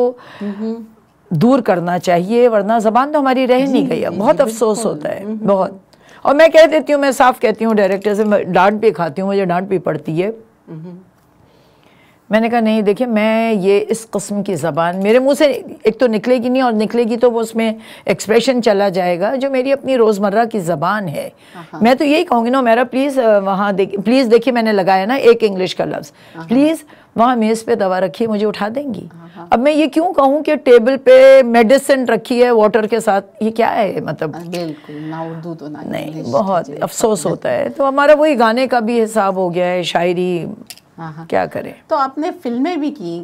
दूर करना चाहिए वरना जबान तो हमारी रह नहीं गई है बहुत अफसोस होता है बहुत और मैं कह देती हूँ मैं साफ कहती हूँ डायरेक्टर से मैं डांट भी खाती हूँ मुझे डांट भी पड़ती है मैंने कहा नहीं देखिए मैं ये इस कस्म की ज़बान मेरे मुंह से एक तो निकलेगी नहीं और निकलेगी तो वो उसमें एक्सप्रेशन चला जाएगा जो मेरी अपनी रोज़मर्रा की ज़बान है हाँ। मैं तो यही कहूँगी ना मेरा प्लीज़ वहाँ देख प्लीज़ देखिए मैंने लगाया ना एक इंग्लिश का लफ्ज़ प्लीज़ हाँ। वहाँ मेज़ पे दवा रखी मुझे उठा देंगी हाँ, अब मैं ये क्यों कहूँ कि टेबल पे मेडिसिन रखी है वाटर के साथ ये क्या है मतलब बिल्कुल ना उर्दू तो ना नहीं बहुत अफसोस होता है तो हमारा वही गाने का भी हिसाब हो गया है शायरी हाँ। क्या करें तो आपने फिल्में भी की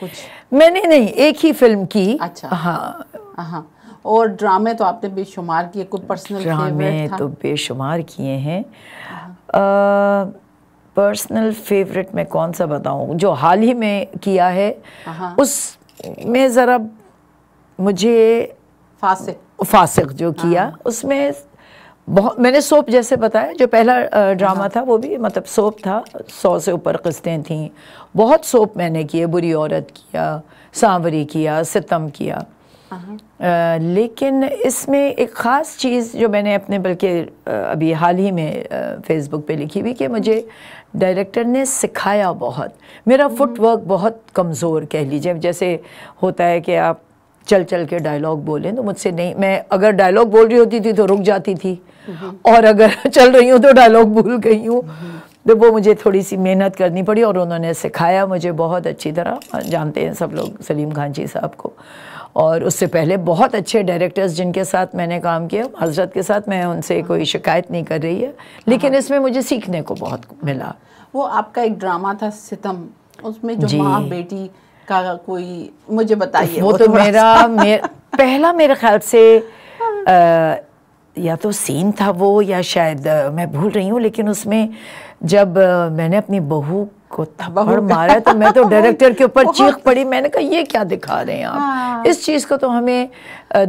कुछ मैंने नहीं एक ही फिल्म की अच्छा हाँ हाँ और ड्रामे तो आपने बेशुमार किए कुछ पर्सनल ड्रामे तो बेशुमार किए हैं पर्सनल फेवरेट में कौन सा बताऊं जो हाल ही में किया है हाँ। उस में ज़रा मुझे फासिक फासिक जो किया हाँ। उसमें बहुत मैंने सोप जैसे बताया जो पहला ड्रामा था वो भी मतलब सोप था सौ से ऊपर किस्तें थीं बहुत सोप मैंने किए बुरी औरत किया सांवरी किया सितम किया आ, लेकिन इसमें एक ख़ास चीज़ जो मैंने अपने बल्कि अभी हाल ही में फेसबुक पे लिखी हुई कि मुझे डायरेक्टर ने सिखाया बहुत मेरा फुटवर्क हम्म। बहुत कमज़ोर कह लीजिए जैसे होता है कि आप चल चल के डायलॉग बोलें तो मुझसे नहीं मैं अगर डायलॉग बोल रही होती थी तो रुक जाती थी और अगर चल रही हूँ तो डायलॉग भूल गई हूँ तो वो मुझे थोड़ी सी मेहनत करनी पड़ी और उन्होंने सिखाया मुझे बहुत अच्छी तरह जानते हैं सब लोग सलीम खान जी साहब को और उससे पहले बहुत अच्छे डायरेक्टर्स जिनके साथ मैंने काम किया हजरत के साथ मैं उनसे हाँ। कोई शिकायत नहीं कर रही है लेकिन हाँ। इसमें मुझे सीखने को बहुत मिला वो आपका एक ड्रामा था सितम उसमें जो माँ बेटी का कोई मुझे बताइए वो, वो तो मेरा मेर, पहला मेरे ख्याल से आ, हाँ। या तो सीन था वो या शायद मैं भूल रही हूँ लेकिन उसमें जब मैंने अपनी बहू को थप्पड़ मारा तो मैं तो डायरेक्टर के ऊपर चीख पड़ी मैंने कहा ये क्या दिखा रहे हैं आप हाँ। इस चीज़ को तो हमें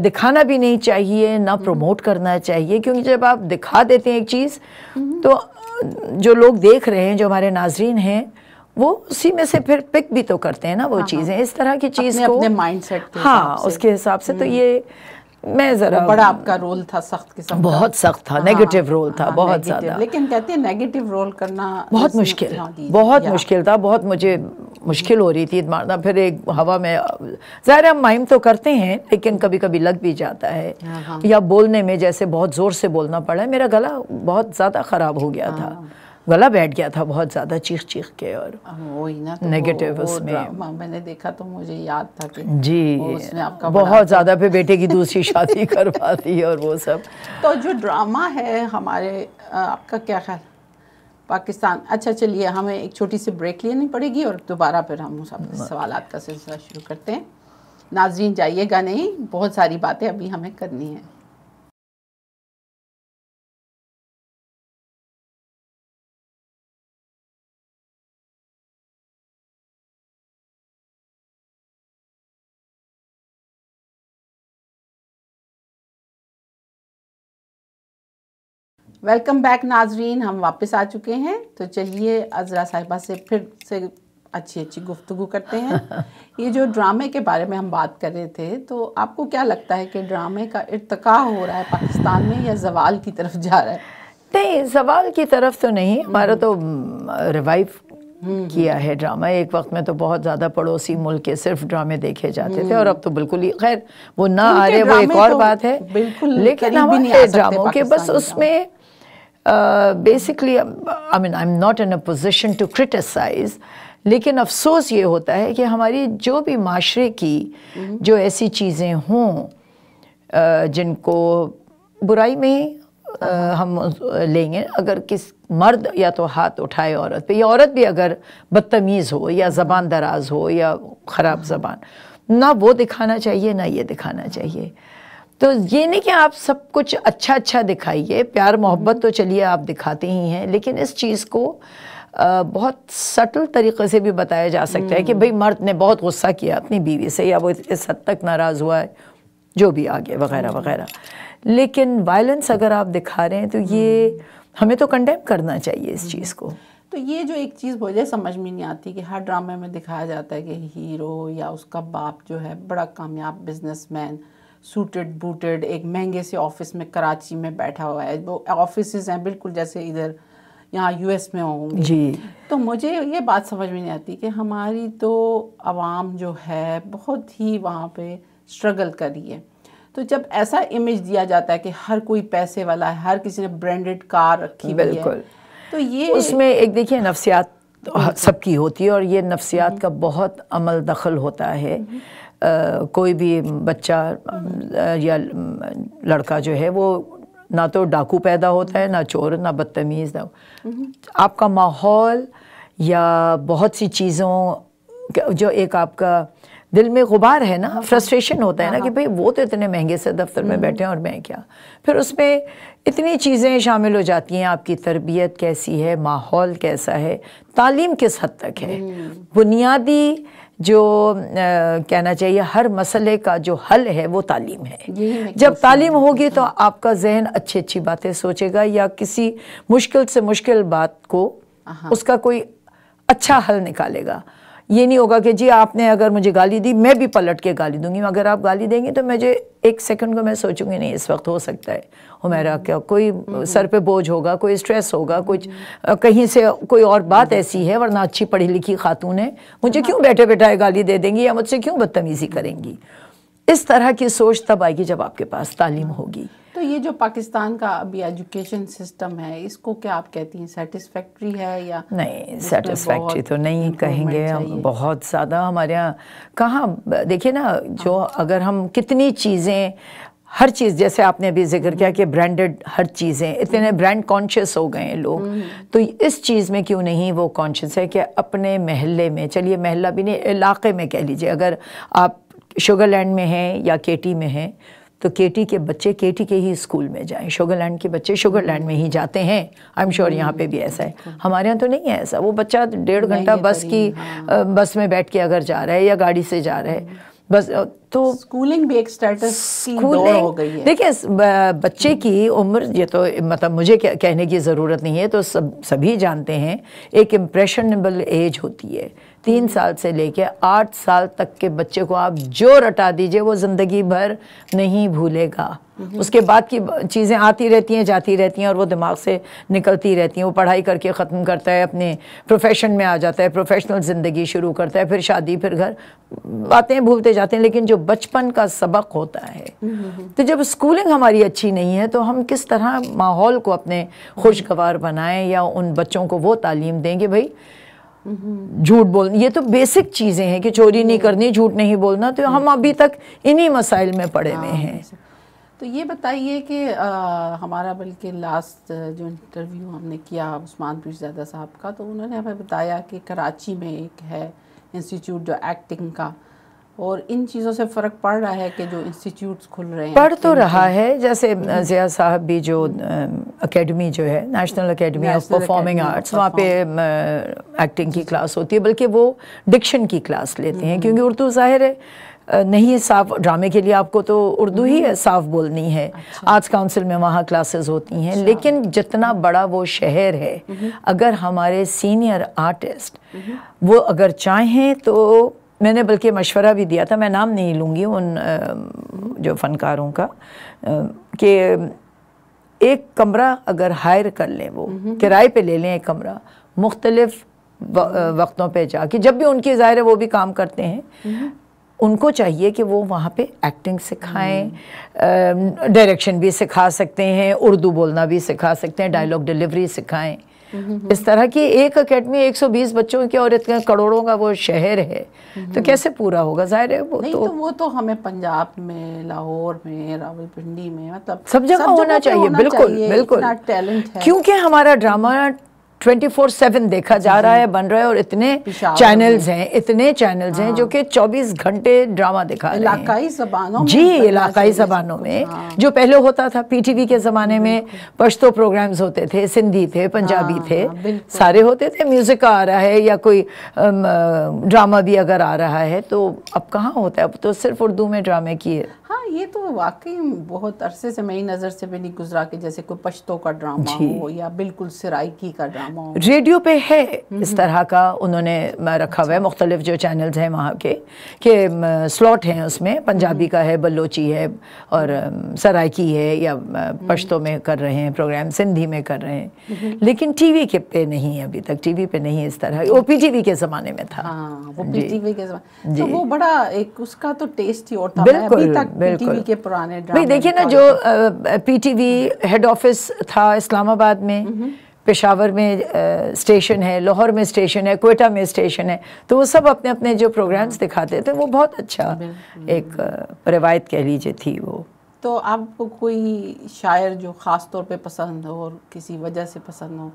दिखाना भी नहीं चाहिए ना प्रमोट हम्म। करना चाहिए क्योंकि जब आप दिखा देते हैं एक चीज़ हम्म। तो जो लोग देख रहे हैं जो हमारे नाजरीन हैं वो उसी में से फिर पिक भी तो करते हैं ना वो हाँ, हाँ। चीज़ें इस तरह की चीज़ को अपने माइंड सेट हाँ उसके हिसाब से तो हम्म। ये मैं जरा बड़ा आपका रोल था सख्त किस्म बहुत सख्त था हाँ, नेगेटिव रोल था हाँ, बहुत ज्यादा लेकिन कहते हैं नेगेटिव रोल करना बहुत मुश्किल बहुत मुश्किल था बहुत मुझे मुश्किल हो रही थी मारना फिर एक हवा में ज़ाहिर हम माइम तो करते हैं लेकिन कभी कभी लग भी जाता है हाँ, हाँ। या बोलने में जैसे बहुत ज़ोर से बोलना पड़ा है मेरा गला बहुत ज़्यादा ख़राब हो गया हाँ। था गला बैठ गया था बहुत ज़्यादा चीख चीख के और हाँ, वही ना तो उसमें मैंने देखा तो मुझे याद था कि जी उसने आपका बहुत ज़्यादा फिर बेटे की दूसरी शादी करवा दी और वो सब तो जो ड्रामा है हमारे आपका क्या ख्याल पाकिस्तान अच्छा चलिए हमें एक छोटी सी ब्रेक लेनी पड़ेगी और दोबारा फिर हम हाँ। सवाल का सिलसिला शुरू करते हैं नाजरीन जाइएगा नहीं बहुत सारी बातें अभी हमें करनी है वेलकम बैक नाजरीन हम वापस आ चुके हैं तो चलिए अजरा साहिबा से फिर से अच्छी अच्छी गुफ्तु करते हैं ये जो ड्रामे के बारे में हम बात कर रहे थे तो आपको क्या लगता है कि ड्रामे का इरतका हो रहा है पाकिस्तान में या जवाल की तरफ जा रहा है नहीं जवाल की तरफ तो नहीं हम्म। हमारा तो रिवाइव हम्म, हम्म, किया है ड्रामा एक वक्त में तो बहुत ज़्यादा पड़ोसी मुल्क के सिर्फ ड्रामे देखे जाते थे और अब तो बिल्कुल ही खैर वो ना आ रहे वो एक और तो बात है लेकिन हमारे ड्रामों के बस उसमें basically I mean I am not in a position to criticise लेकिन अफसोस ये होता है कि हमारी जो भी माशरे की जो ऐसी चीज़ें हों uh, जिनको बुराई में uh, हम लेंगे अगर किस मर्द या तो हाथ उठाए औरत पे या औरत भी अगर बदतमीज़ हो या ज़बान दराज हो या ख़राब ज़बान ना वो दिखाना चाहिए ना ये दिखाना चाहिए तो ये नहीं कि आप सब कुछ अच्छा अच्छा दिखाइए प्यार मोहब्बत तो चलिए आप दिखाते ही हैं लेकिन इस चीज़ को आ, बहुत सटल तरीके से भी बताया जा सकता है कि भाई मर्द ने बहुत गुस्सा किया अपनी बीवी से या वो इस हद तक नाराज़ हुआ है जो भी आगे वगैरह वगैरह लेकिन वायलेंस अगर आप दिखा रहे हैं तो ये हम्म। हमें तो कंडेम करना चाहिए इस हम्म। चीज़ को तो ये जो एक चीज़ बोले समझ में नहीं आती कि हर ड्रामे में दिखाया जाता है कि हीरो या उसका बाप जो है बड़ा कामयाब बिजनेसमैन सूटेड बूटेड एक महंगे से ऑफिस में कराची में बैठा हुआ है वो ऑफिस हैं बिल्कुल जैसे इधर यहाँ यूएस में होंगे जी तो मुझे ये बात समझ में नहीं आती कि हमारी तो आवाम जो है बहुत ही वहाँ पे स्ट्रगल कर रही है तो जब ऐसा इमेज दिया जाता है कि हर कोई पैसे वाला है हर किसी ने ब्रांडेड कार रखी बिल्कुल तो ये उसमें एक देखिए नफ्सियात सबकी होती है और ये नफ्सियात हम्म। का बहुत अमल दखल होता है हम्म। कोई भी बच्चा या लड़का जो है वो ना तो डाकू पैदा होता है ना चोर ना बदतमीज़ ना हम्म। आपका माहौल या बहुत सी चीज़ों जो एक आपका दिल में गुबार है ना हाँ, हाँ। फ्रस्ट्रेशन होता है ना हाँ, कि भाई वो तो इतने महंगे से दफ्तर में हम्म। बैठे हैं और मैं क्या फिर उसमें इतनी चीज़ें शामिल हो जाती हैं आपकी तरबियत कैसी है माहौल कैसा है तालीम किस हद तक है हम्म। बुनियादी जो आ, कहना चाहिए हर मसले का जो हल है वो तालीम है जब तालीम होगी तो हाँ। आपका जहन अच्छी अच्छी बातें सोचेगा या किसी मुश्किल से मुश्किल बात को हाँ। उसका कोई अच्छा हल निकालेगा ये नहीं होगा कि जी आपने अगर मुझे गाली दी मैं भी पलट के गाली दूंगी अगर आप गाली देंगे तो मुझे एक सेकंड को मैं सोचूंगी नहीं इस वक्त हो सकता है हमारा क्या कोई सर पे बोझ होगा कोई स्ट्रेस होगा कुछ कहीं से कोई और बात ऐसी है वरना अच्छी पढ़ी लिखी खातून है मुझे क्यों बैठे बैठाए गाली दे देंगी या मुझसे क्यों बदतमीज़ी करेंगी इस तरह की सोच तब आएगी जब आपके पास तालीम होगी तो ये जो पाकिस्तान का अभी एजुकेशन सिस्टम है इसको क्या आप कहती हैं सेटिस्फैक्ट्री है या नहीं सेटिस्फैक्ट्री तो नहीं कहेंगे हम बहुत ज़्यादा हमारे यहाँ कहाँ देखिए ना जो हाँ। अगर हम कितनी चीज़ें हर चीज़ जैसे आपने अभी जिक्र किया कि ब्रांडेड हर चीज़ें इतने ब्रांड हम्म। कॉन्शियस हो गए हैं लोग हम्म। तो इस चीज़ में क्यों नहीं वो कॉन्शियस है कि अपने महल्ले में चलिए महल्ला भी नहीं इलाके में कह लीजिए अगर आप शुगरलैंड में हैं या केटी में हैं तो केटी के बच्चे केटी के ही स्कूल में जाएं शुगरलैंड के बच्चे शुगरलैंड में ही जाते हैं आई एम श्योर यहाँ पे भी ऐसा है हमारे यहाँ तो नहीं है ऐसा वो बच्चा डेढ़ घंटा बस की हाँ। बस में बैठ के अगर जा रहा है या गाड़ी से जा रहा है हम्म। बस तो स्कूलिंग भी एक स्टेटस स्कूलिंग हो गई है देखिए बच्चे हम्म। की उम्र ये तो मतलब मुझे कहने की ज़रूरत नहीं है तो सब सभी जानते हैं एक इम्प्रेशनेबल एज होती है तीन साल से लेके आठ साल तक के बच्चे को आप जो रटा दीजिए वो ज़िंदगी भर नहीं भूलेगा हम्म। उसके बाद की चीज़ें आती रहती हैं जाती रहती हैं और वो दिमाग से निकलती रहती हैं वो पढ़ाई करके ख़त्म करता है अपने प्रोफेशन में आ जाता है प्रोफेशनल ज़िंदगी शुरू करता है फिर शादी फिर घर बातें भूलते जाते हैं लेकिन जो बचपन का सबक होता है हम्म, हम्म, तो जब स्कूलिंग हमारी अच्छी नहीं है तो हम किस तरह माहौल को अपने खुशगवार बनाएँ या उन बच्चों को वो तालीम देंगे भाई झूठ बोल ये तो बेसिक चीज़ें हैं कि चोरी नहीं हम्म। करनी झूठ नहीं बोलना तो हम हम्म। अभी तक इन्हीं मसाइल में पड़े हाँ, हुए हैं तो ये बताइए कि हमारा बल्कि लास्ट जो इंटरव्यू हमने किया उस्मान पीरजादा साहब का तो उन्होंने हमें बताया कि कराची में एक है इंस्टीट्यूट जो एक्टिंग का और इन चीज़ों से फ़र्क पड़ रहा है कि जो इंस्टीट्यूट्स खुल रहे हैं पढ़ तो रहा है जैसे ज़िया साहब भी जो एकेडमी जो है national academy of performing arts वहाँ पे एक्टिंग की क्लास होती है बल्कि वो डिक्शन की क्लास लेते हैं हम्म। क्योंकि उर्दू ज़ाहिर है नहीं साफ ड्रामे के लिए आपको तो उर्दू ही हम्म। है, साफ बोलनी है अच्छा। आर्ट्स काउंसिल में वहाँ क्लासेस होती हैं अच्छा। लेकिन जितना बड़ा वो शहर है हम्म। अगर हमारे सीनियर आर्टिस्ट वो अगर चाहें तो मैंने बल्कि मशवरा भी दिया था मैं नाम नहीं लूँगी उन जो फ़नकारों का कि एक कमरा अगर हायर कर लें वो हम्म। किराए पे ले लें एक कमरा मुख्तलफ़ वक्तों पे जाके जब भी उनकी ज़ाहिर है वो भी काम करते हैं हम्म। उनको चाहिए कि वो वहाँ पे एक्टिंग सिखाएं डायरेक्शन हम्म। भी सिखा सकते हैं उर्दू बोलना भी सिखा सकते हैं डायलॉग डिलीवरी सिखाएं इस तरह की एक अकेडमी 120 बच्चों की और इतने करोड़ों का वो शहर है तो कैसे पूरा होगा जाहिर है वो नहीं, तो, तो वो तो हमें पंजाब में लाहौर में रावलपिंडी में मतलब सब जगह होना चाहिए बिल्कुल बिल्कुल टैलेंट क्योंकि हमारा ड्रामा ट्वेंटी फोर सेवन देखा जा रहा है बन रहा है और इतने चैनल्स हैं इतने चैनल्स हैं हाँ। जो कि चौबीस घंटे ड्रामा दिखा रहे हैं इलाकाई जबानों जी इलाकाई जबानों में हाँ। जो पहले होता था पीटीवी के ज़माने में पश्तो प्रोग्राम्स होते थे सिंधी थे पंजाबी हाँ, थे सारे होते थे म्यूज़िक आ रहा है या कोई ड्रामा भी अगर आ रहा है तो अब कहाँ होता है अब तो सिर्फ उर्दू में ड्रामे किए हाँ ये तो वाकई बहुत अरसे से मेरी नज़र से भी नहीं गुजरा कि जैसे कोई पश्तों का ड्रामा हो या बिल्कुल सरायकी का ड्रामा हो रेडियो पे है इस तरह का उन्होंने रखा हुआ है अच्छा। मुख्तलिफ जो चैनल्स हैं वहाँ के के स्लॉट हैं उसमें पंजाबी का है बलोची है और सराइकी है या पश्तों में कर रहे हैं प्रोग्राम सिंधी में कर रहे हैं लेकिन टी वी के पे नहीं है अभी तक टी वी पे नहीं इस तरह ओ पी टी वी के ज़माने में था हाँ वो पी के ज़माने तो वो बड़ा एक उसका तो टेस्ट ही और था बिल्कुल के पुराने भाई देखिए ना जो तो। पीटीवी हेड ऑफिस था इस्लामाबाद में पेशावर में स्टेशन है लाहौर में स्टेशन है कोयटा में स्टेशन है तो वो सब अपने अपने जो प्रोग्राम्स हाँ। दिखाते थे वो बहुत अच्छा एक रवायत कह लीजिए थी वो तो आपको कोई शायर जो ख़ास तौर पे पसंद हो और किसी वजह से पसंद हो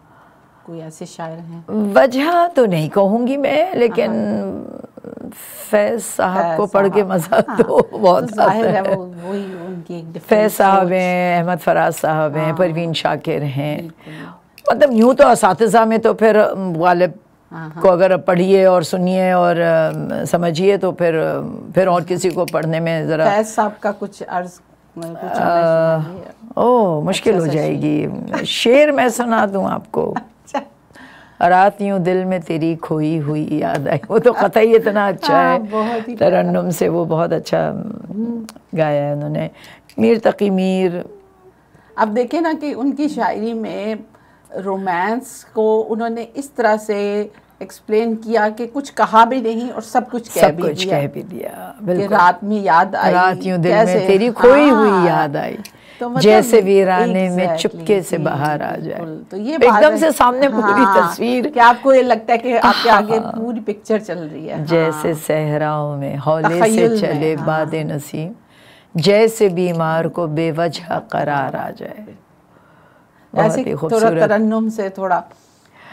कोई ऐसे शायर हैं वजह तो नहीं कहूँगी मैं लेकिन हाँ। फैज साहब को पढ़ के मज़ा हाँ। तो, तो बहुत तो है, है वो, उनकी फैज साहब हैं अहमद फराज साहब हैं हाँ। परवीन शाकिर हैं मतलब यूँ तो इस में तो फिर गालिब को अगर पढ़िए और सुनिए और समझिए तो फिर फिर और किसी को पढ़ने में ज़रा फैज साहब का कुछ अर्ज कुछ ओ मुश्किल अच्छा हो जाएगी शेर मैं सुना दूँ आपको अच्छा। रात यूँ दिल में तेरी खोई हुई याद आई वो तो ही इतना अच्छा हाँ, है तरन्नुम से वो बहुत अच्छा हम्म। हम्म, गाया है उन्होंने मीर तकी मीर अब देखें ना कि उनकी शायरी में रोमांस को उन्होंने इस तरह से एक्सप्लेन किया कि कुछ कहा भी नहीं और सब कुछ कह सब भी कुछ दिया, कह भी दिया कि रात में याद आई रात यूं दिल में तेरी खोई हुई हाँ। याद आई तो मतलब जैसे वीराने exactly, में चुपके से बाहर आ जाए तो ये एकदम से सामने हाँ, पूरी तस्वीर क्या आपको ये लगता है कि हाँ। आपके हाँ, आगे पूरी पिक्चर चल रही है जैसे हाँ। सहराओं में हौले से चले हाँ, बाद नसीम जैसे बीमार को बेवजह करार आ जाए ऐसे थोड़ा तरन्नुम से थोड़ा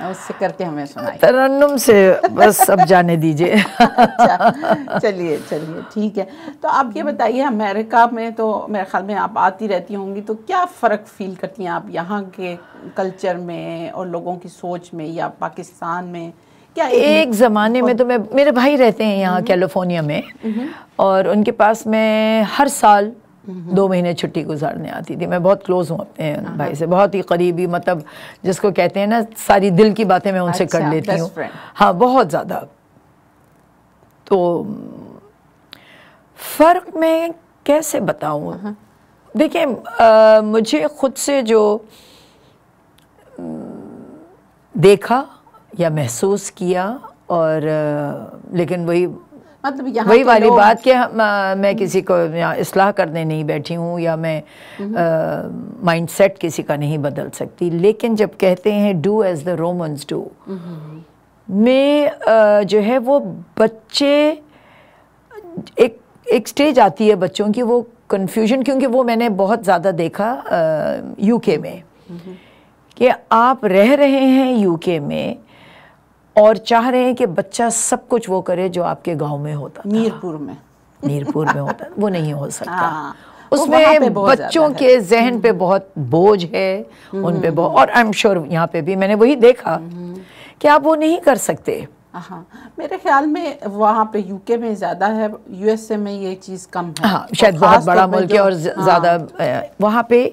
उससे करके हमें सुनाइए तरन्नुम से बस अब जाने दीजिए अच्छा, चलिए चलिए ठीक है तो आप ये बताइए अमेरिका में तो मेरे ख्याल में आप आती रहती होंगी तो क्या फ़र्क फील करती हैं आप यहाँ के कल्चर में और लोगों की सोच में या पाकिस्तान में क्या एक ज़माने में तो मैं मेरे भाई रहते हैं यहाँ हम्म। कैलिफोर्निया में हम्म। और उनके पास मैं हर साल दो महीने छुट्टी गुजारने आती थी मैं बहुत क्लोज हूँ अपने हाँ, हाँ। भाई से बहुत ही करीबी मतलब जिसको कहते हैं ना सारी दिल की बातें मैं उनसे अच्छा, कर लेती हूँ हाँ बहुत ज़्यादा तो फ़र्क मैं कैसे बताऊँ हाँ, देखिए मुझे ख़ुद से जो देखा या महसूस किया और लेकिन वही मतलब यहां वही वाली बात कि मैं किसी को इसलाह करने नहीं बैठी हूँ या मैं माइंड हम्म। सेट किसी का नहीं बदल सकती लेकिन जब कहते हैं do as the Romans do में जो है वो बच्चे एक एक स्टेज आती है बच्चों की वो कन्फ्यूजन क्योंकि वो मैंने बहुत ज़्यादा देखा यूके में हम्म। कि आप रह रहे हैं यूके में और चाह रहे हैं कि बच्चा सब कुछ वो करे जो आपके गांव में होता मीरपुर में मीरपुर में होता वो नहीं हो सकता हाँ। उसमें बच्चों के जहन पे बहुत बोझ है हम्म। उन पे बहुत और आई एम श्योर यहाँ पे भी मैंने वही देखा हम्म। कि आप वो नहीं कर सकते हाँ मेरे ख्याल में वहाँ पे यूके में ज़्यादा है यूएसए में ये चीज़ कम है हाँ शायद बहुत बड़ा मुल्क है और ज़्यादा हाँ, वहाँ पे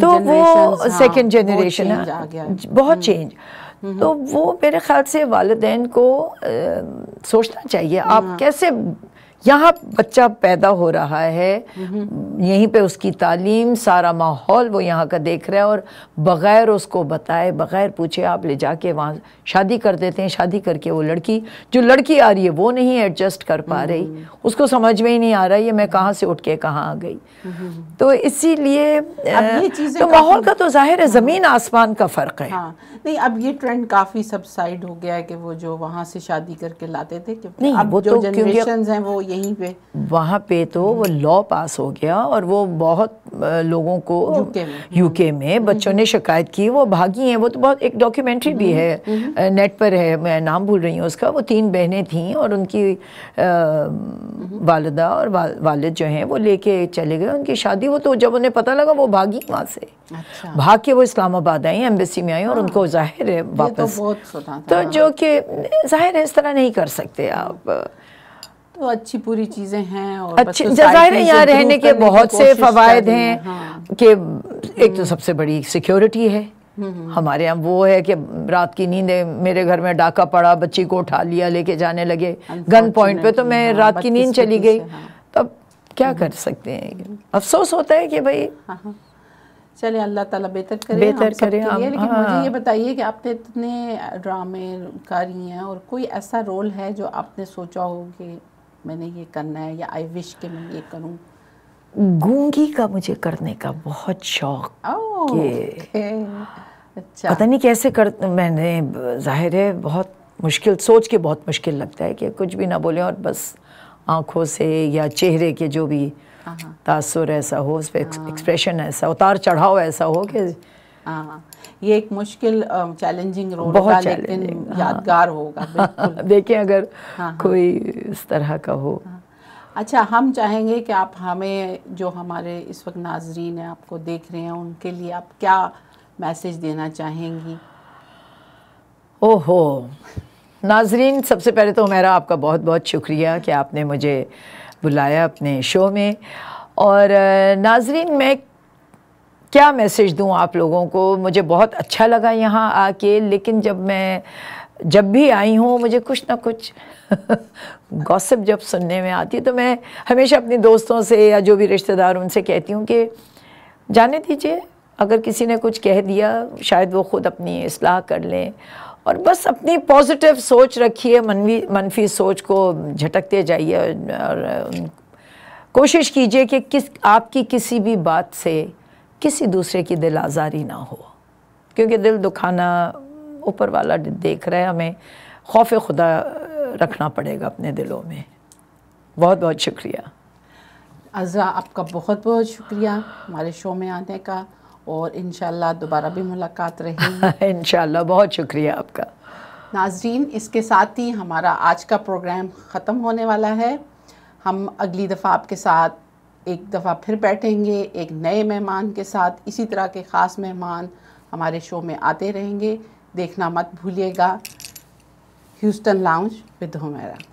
तो वो सेकंड जनरेशन हाँ, बहुत चेंज हम्म। तो वो मेरे ख्याल से वालदेन को आ, सोचना चाहिए आप हाँ। कैसे यहाँ बच्चा पैदा हो रहा है यहीं पे उसकी तालीम सारा माहौल वो यहाँ का देख रहा है और बग़ैर उसको बताए बग़ैर पूछे आप ले जाके वहाँ शादी कर देते हैं शादी करके वो लड़की जो लड़की आ रही है वो नहीं एडजस्ट कर पा रही उसको समझ में ही नहीं आ रहा ये मैं कहाँ से उठ के कहाँ आ गई तो इसीलिए तो माहौल का तो जाहिर है ज़मीन हाँ। आसमान का फ़र्क है हाँ, नहीं अब ये ट्रेंड काफ़ी सबसाइड हो गया है कि वो जो वहाँ से शादी करके लाते थे नहीं अब वो जो जनरेशन तो हैं वो यहीं पे वहाँ पे तो हम्म। वो लॉ पास हो गया और वो बहुत लोगों को यूके में, में हम्म। बच्चों ने शिकायत की वो भागी हैं वो तो बहुत एक डॉक्यूमेंट्री भी हम्म। है नेट पर है मैं नाम भूल रही हूँ उसका वो तीन बहनें थीं और उनकी वालदा और वा, जो हैं वो लेके चले गए उनकी शादी वो तो जब उन्हें पता लगा वो भागी वहाँ से अच्छा। भाग के वो इस्लामाबाद आई एम्बेसी में आई और हाँ। उनको जाहिर है तो वापस तो हाँ। जो कि जाहिर है इस तरह नहीं कर सकते आप तो अच्छी पूरी चीज़ें हैं और अच्छी तो जाहिर यहाँ रहने के बहुत से फवायद हैं हाँ। कि एक तो सबसे बड़ी सिक्योरिटी है हम्म, हम्म। हमारे यहाँ वो है कि रात की नींद मेरे घर में डाका पड़ा बच्ची को उठा लिया लेके जाने लगे गन पॉइंट पे तो मैं हाँ, रात की नींद चली गई हाँ। तब क्या हम्म। कर सकते हैं अफसोस होता है कि भाई हाँ, चले अल्लाह ताला बेहतर करे बेहतर करे हम, लेकिन हाँ। मुझे ये बताइए कि आपने इतने ड्रामे कारी हैं और कोई ऐसा रोल है जो आपने सोचा हो कि मैंने ये करना है या आई विश कि मैं ये करूँ गूंगी का मुझे करने का बहुत शौक oh, अच्छा पता नहीं कैसे कर मैंने जाहिर है बहुत मुश्किल सोच के बहुत मुश्किल लगता है कि कुछ भी ना बोले और बस आँखों से या चेहरे के जो भी हाँ, हाँ। तासुर ऐसा हो उस पर एक्सप्रेशन हाँ। ऐसा उतार चढ़ाव ऐसा हो कि हाँ ये एक मुश्किल चैलेंजिंग रोल बहुत लेकिन हाँ, यादगार होगा हाँ, देखें अगर हाँ, हाँ, कोई इस तरह का हो हाँ, अच्छा हम चाहेंगे कि आप हमें जो हमारे इस वक्त नाजरीन है आपको देख रहे हैं उनके लिए आप क्या मैसेज देना चाहेंगी ओहो नाजरीन सबसे पहले तो मेरा आपका बहुत बहुत शुक्रिया कि आपने मुझे बुलाया अपने शो में और नाजरीन मैं क्या मैसेज दूं आप लोगों को मुझे बहुत अच्छा लगा यहाँ आके लेकिन जब मैं जब भी आई हूँ मुझे कुछ ना कुछ गॉसिप जब सुनने में आती है तो मैं हमेशा अपने दोस्तों से या जो भी रिश्तेदार उनसे कहती हूँ कि जाने दीजिए अगर किसी ने कुछ कह दिया शायद वो ख़ुद अपनी असलाह कर लें और बस अपनी पॉजिटिव सोच रखिए मनवी मनफी सोच को झटकते जाइए और कोशिश कीजिए कि किस आपकी किसी भी बात से किसी दूसरे की दिल आज़ारी ना हो क्योंकि दिल दुखाना ऊपर वाला देख रहा है हमें खौफ खुदा रखना पड़ेगा अपने दिलों में बहुत बहुत शुक्रिया अज़रा आपका बहुत बहुत शुक्रिया हमारे शो में आने का और इन दोबारा भी मुलाकात रहेगी इन बहुत शुक्रिया आपका नाजरीन इसके साथ ही हमारा आज का प्रोग्राम ख़त्म होने वाला है हम अगली दफ़ा आपके साथ एक दफ़ा फिर बैठेंगे एक नए मेहमान के साथ इसी तरह के ख़ास मेहमान हमारे शो में आते रहेंगे देखना मत भूलिएगा ह्यूस्टन लाउंज विद होमेरा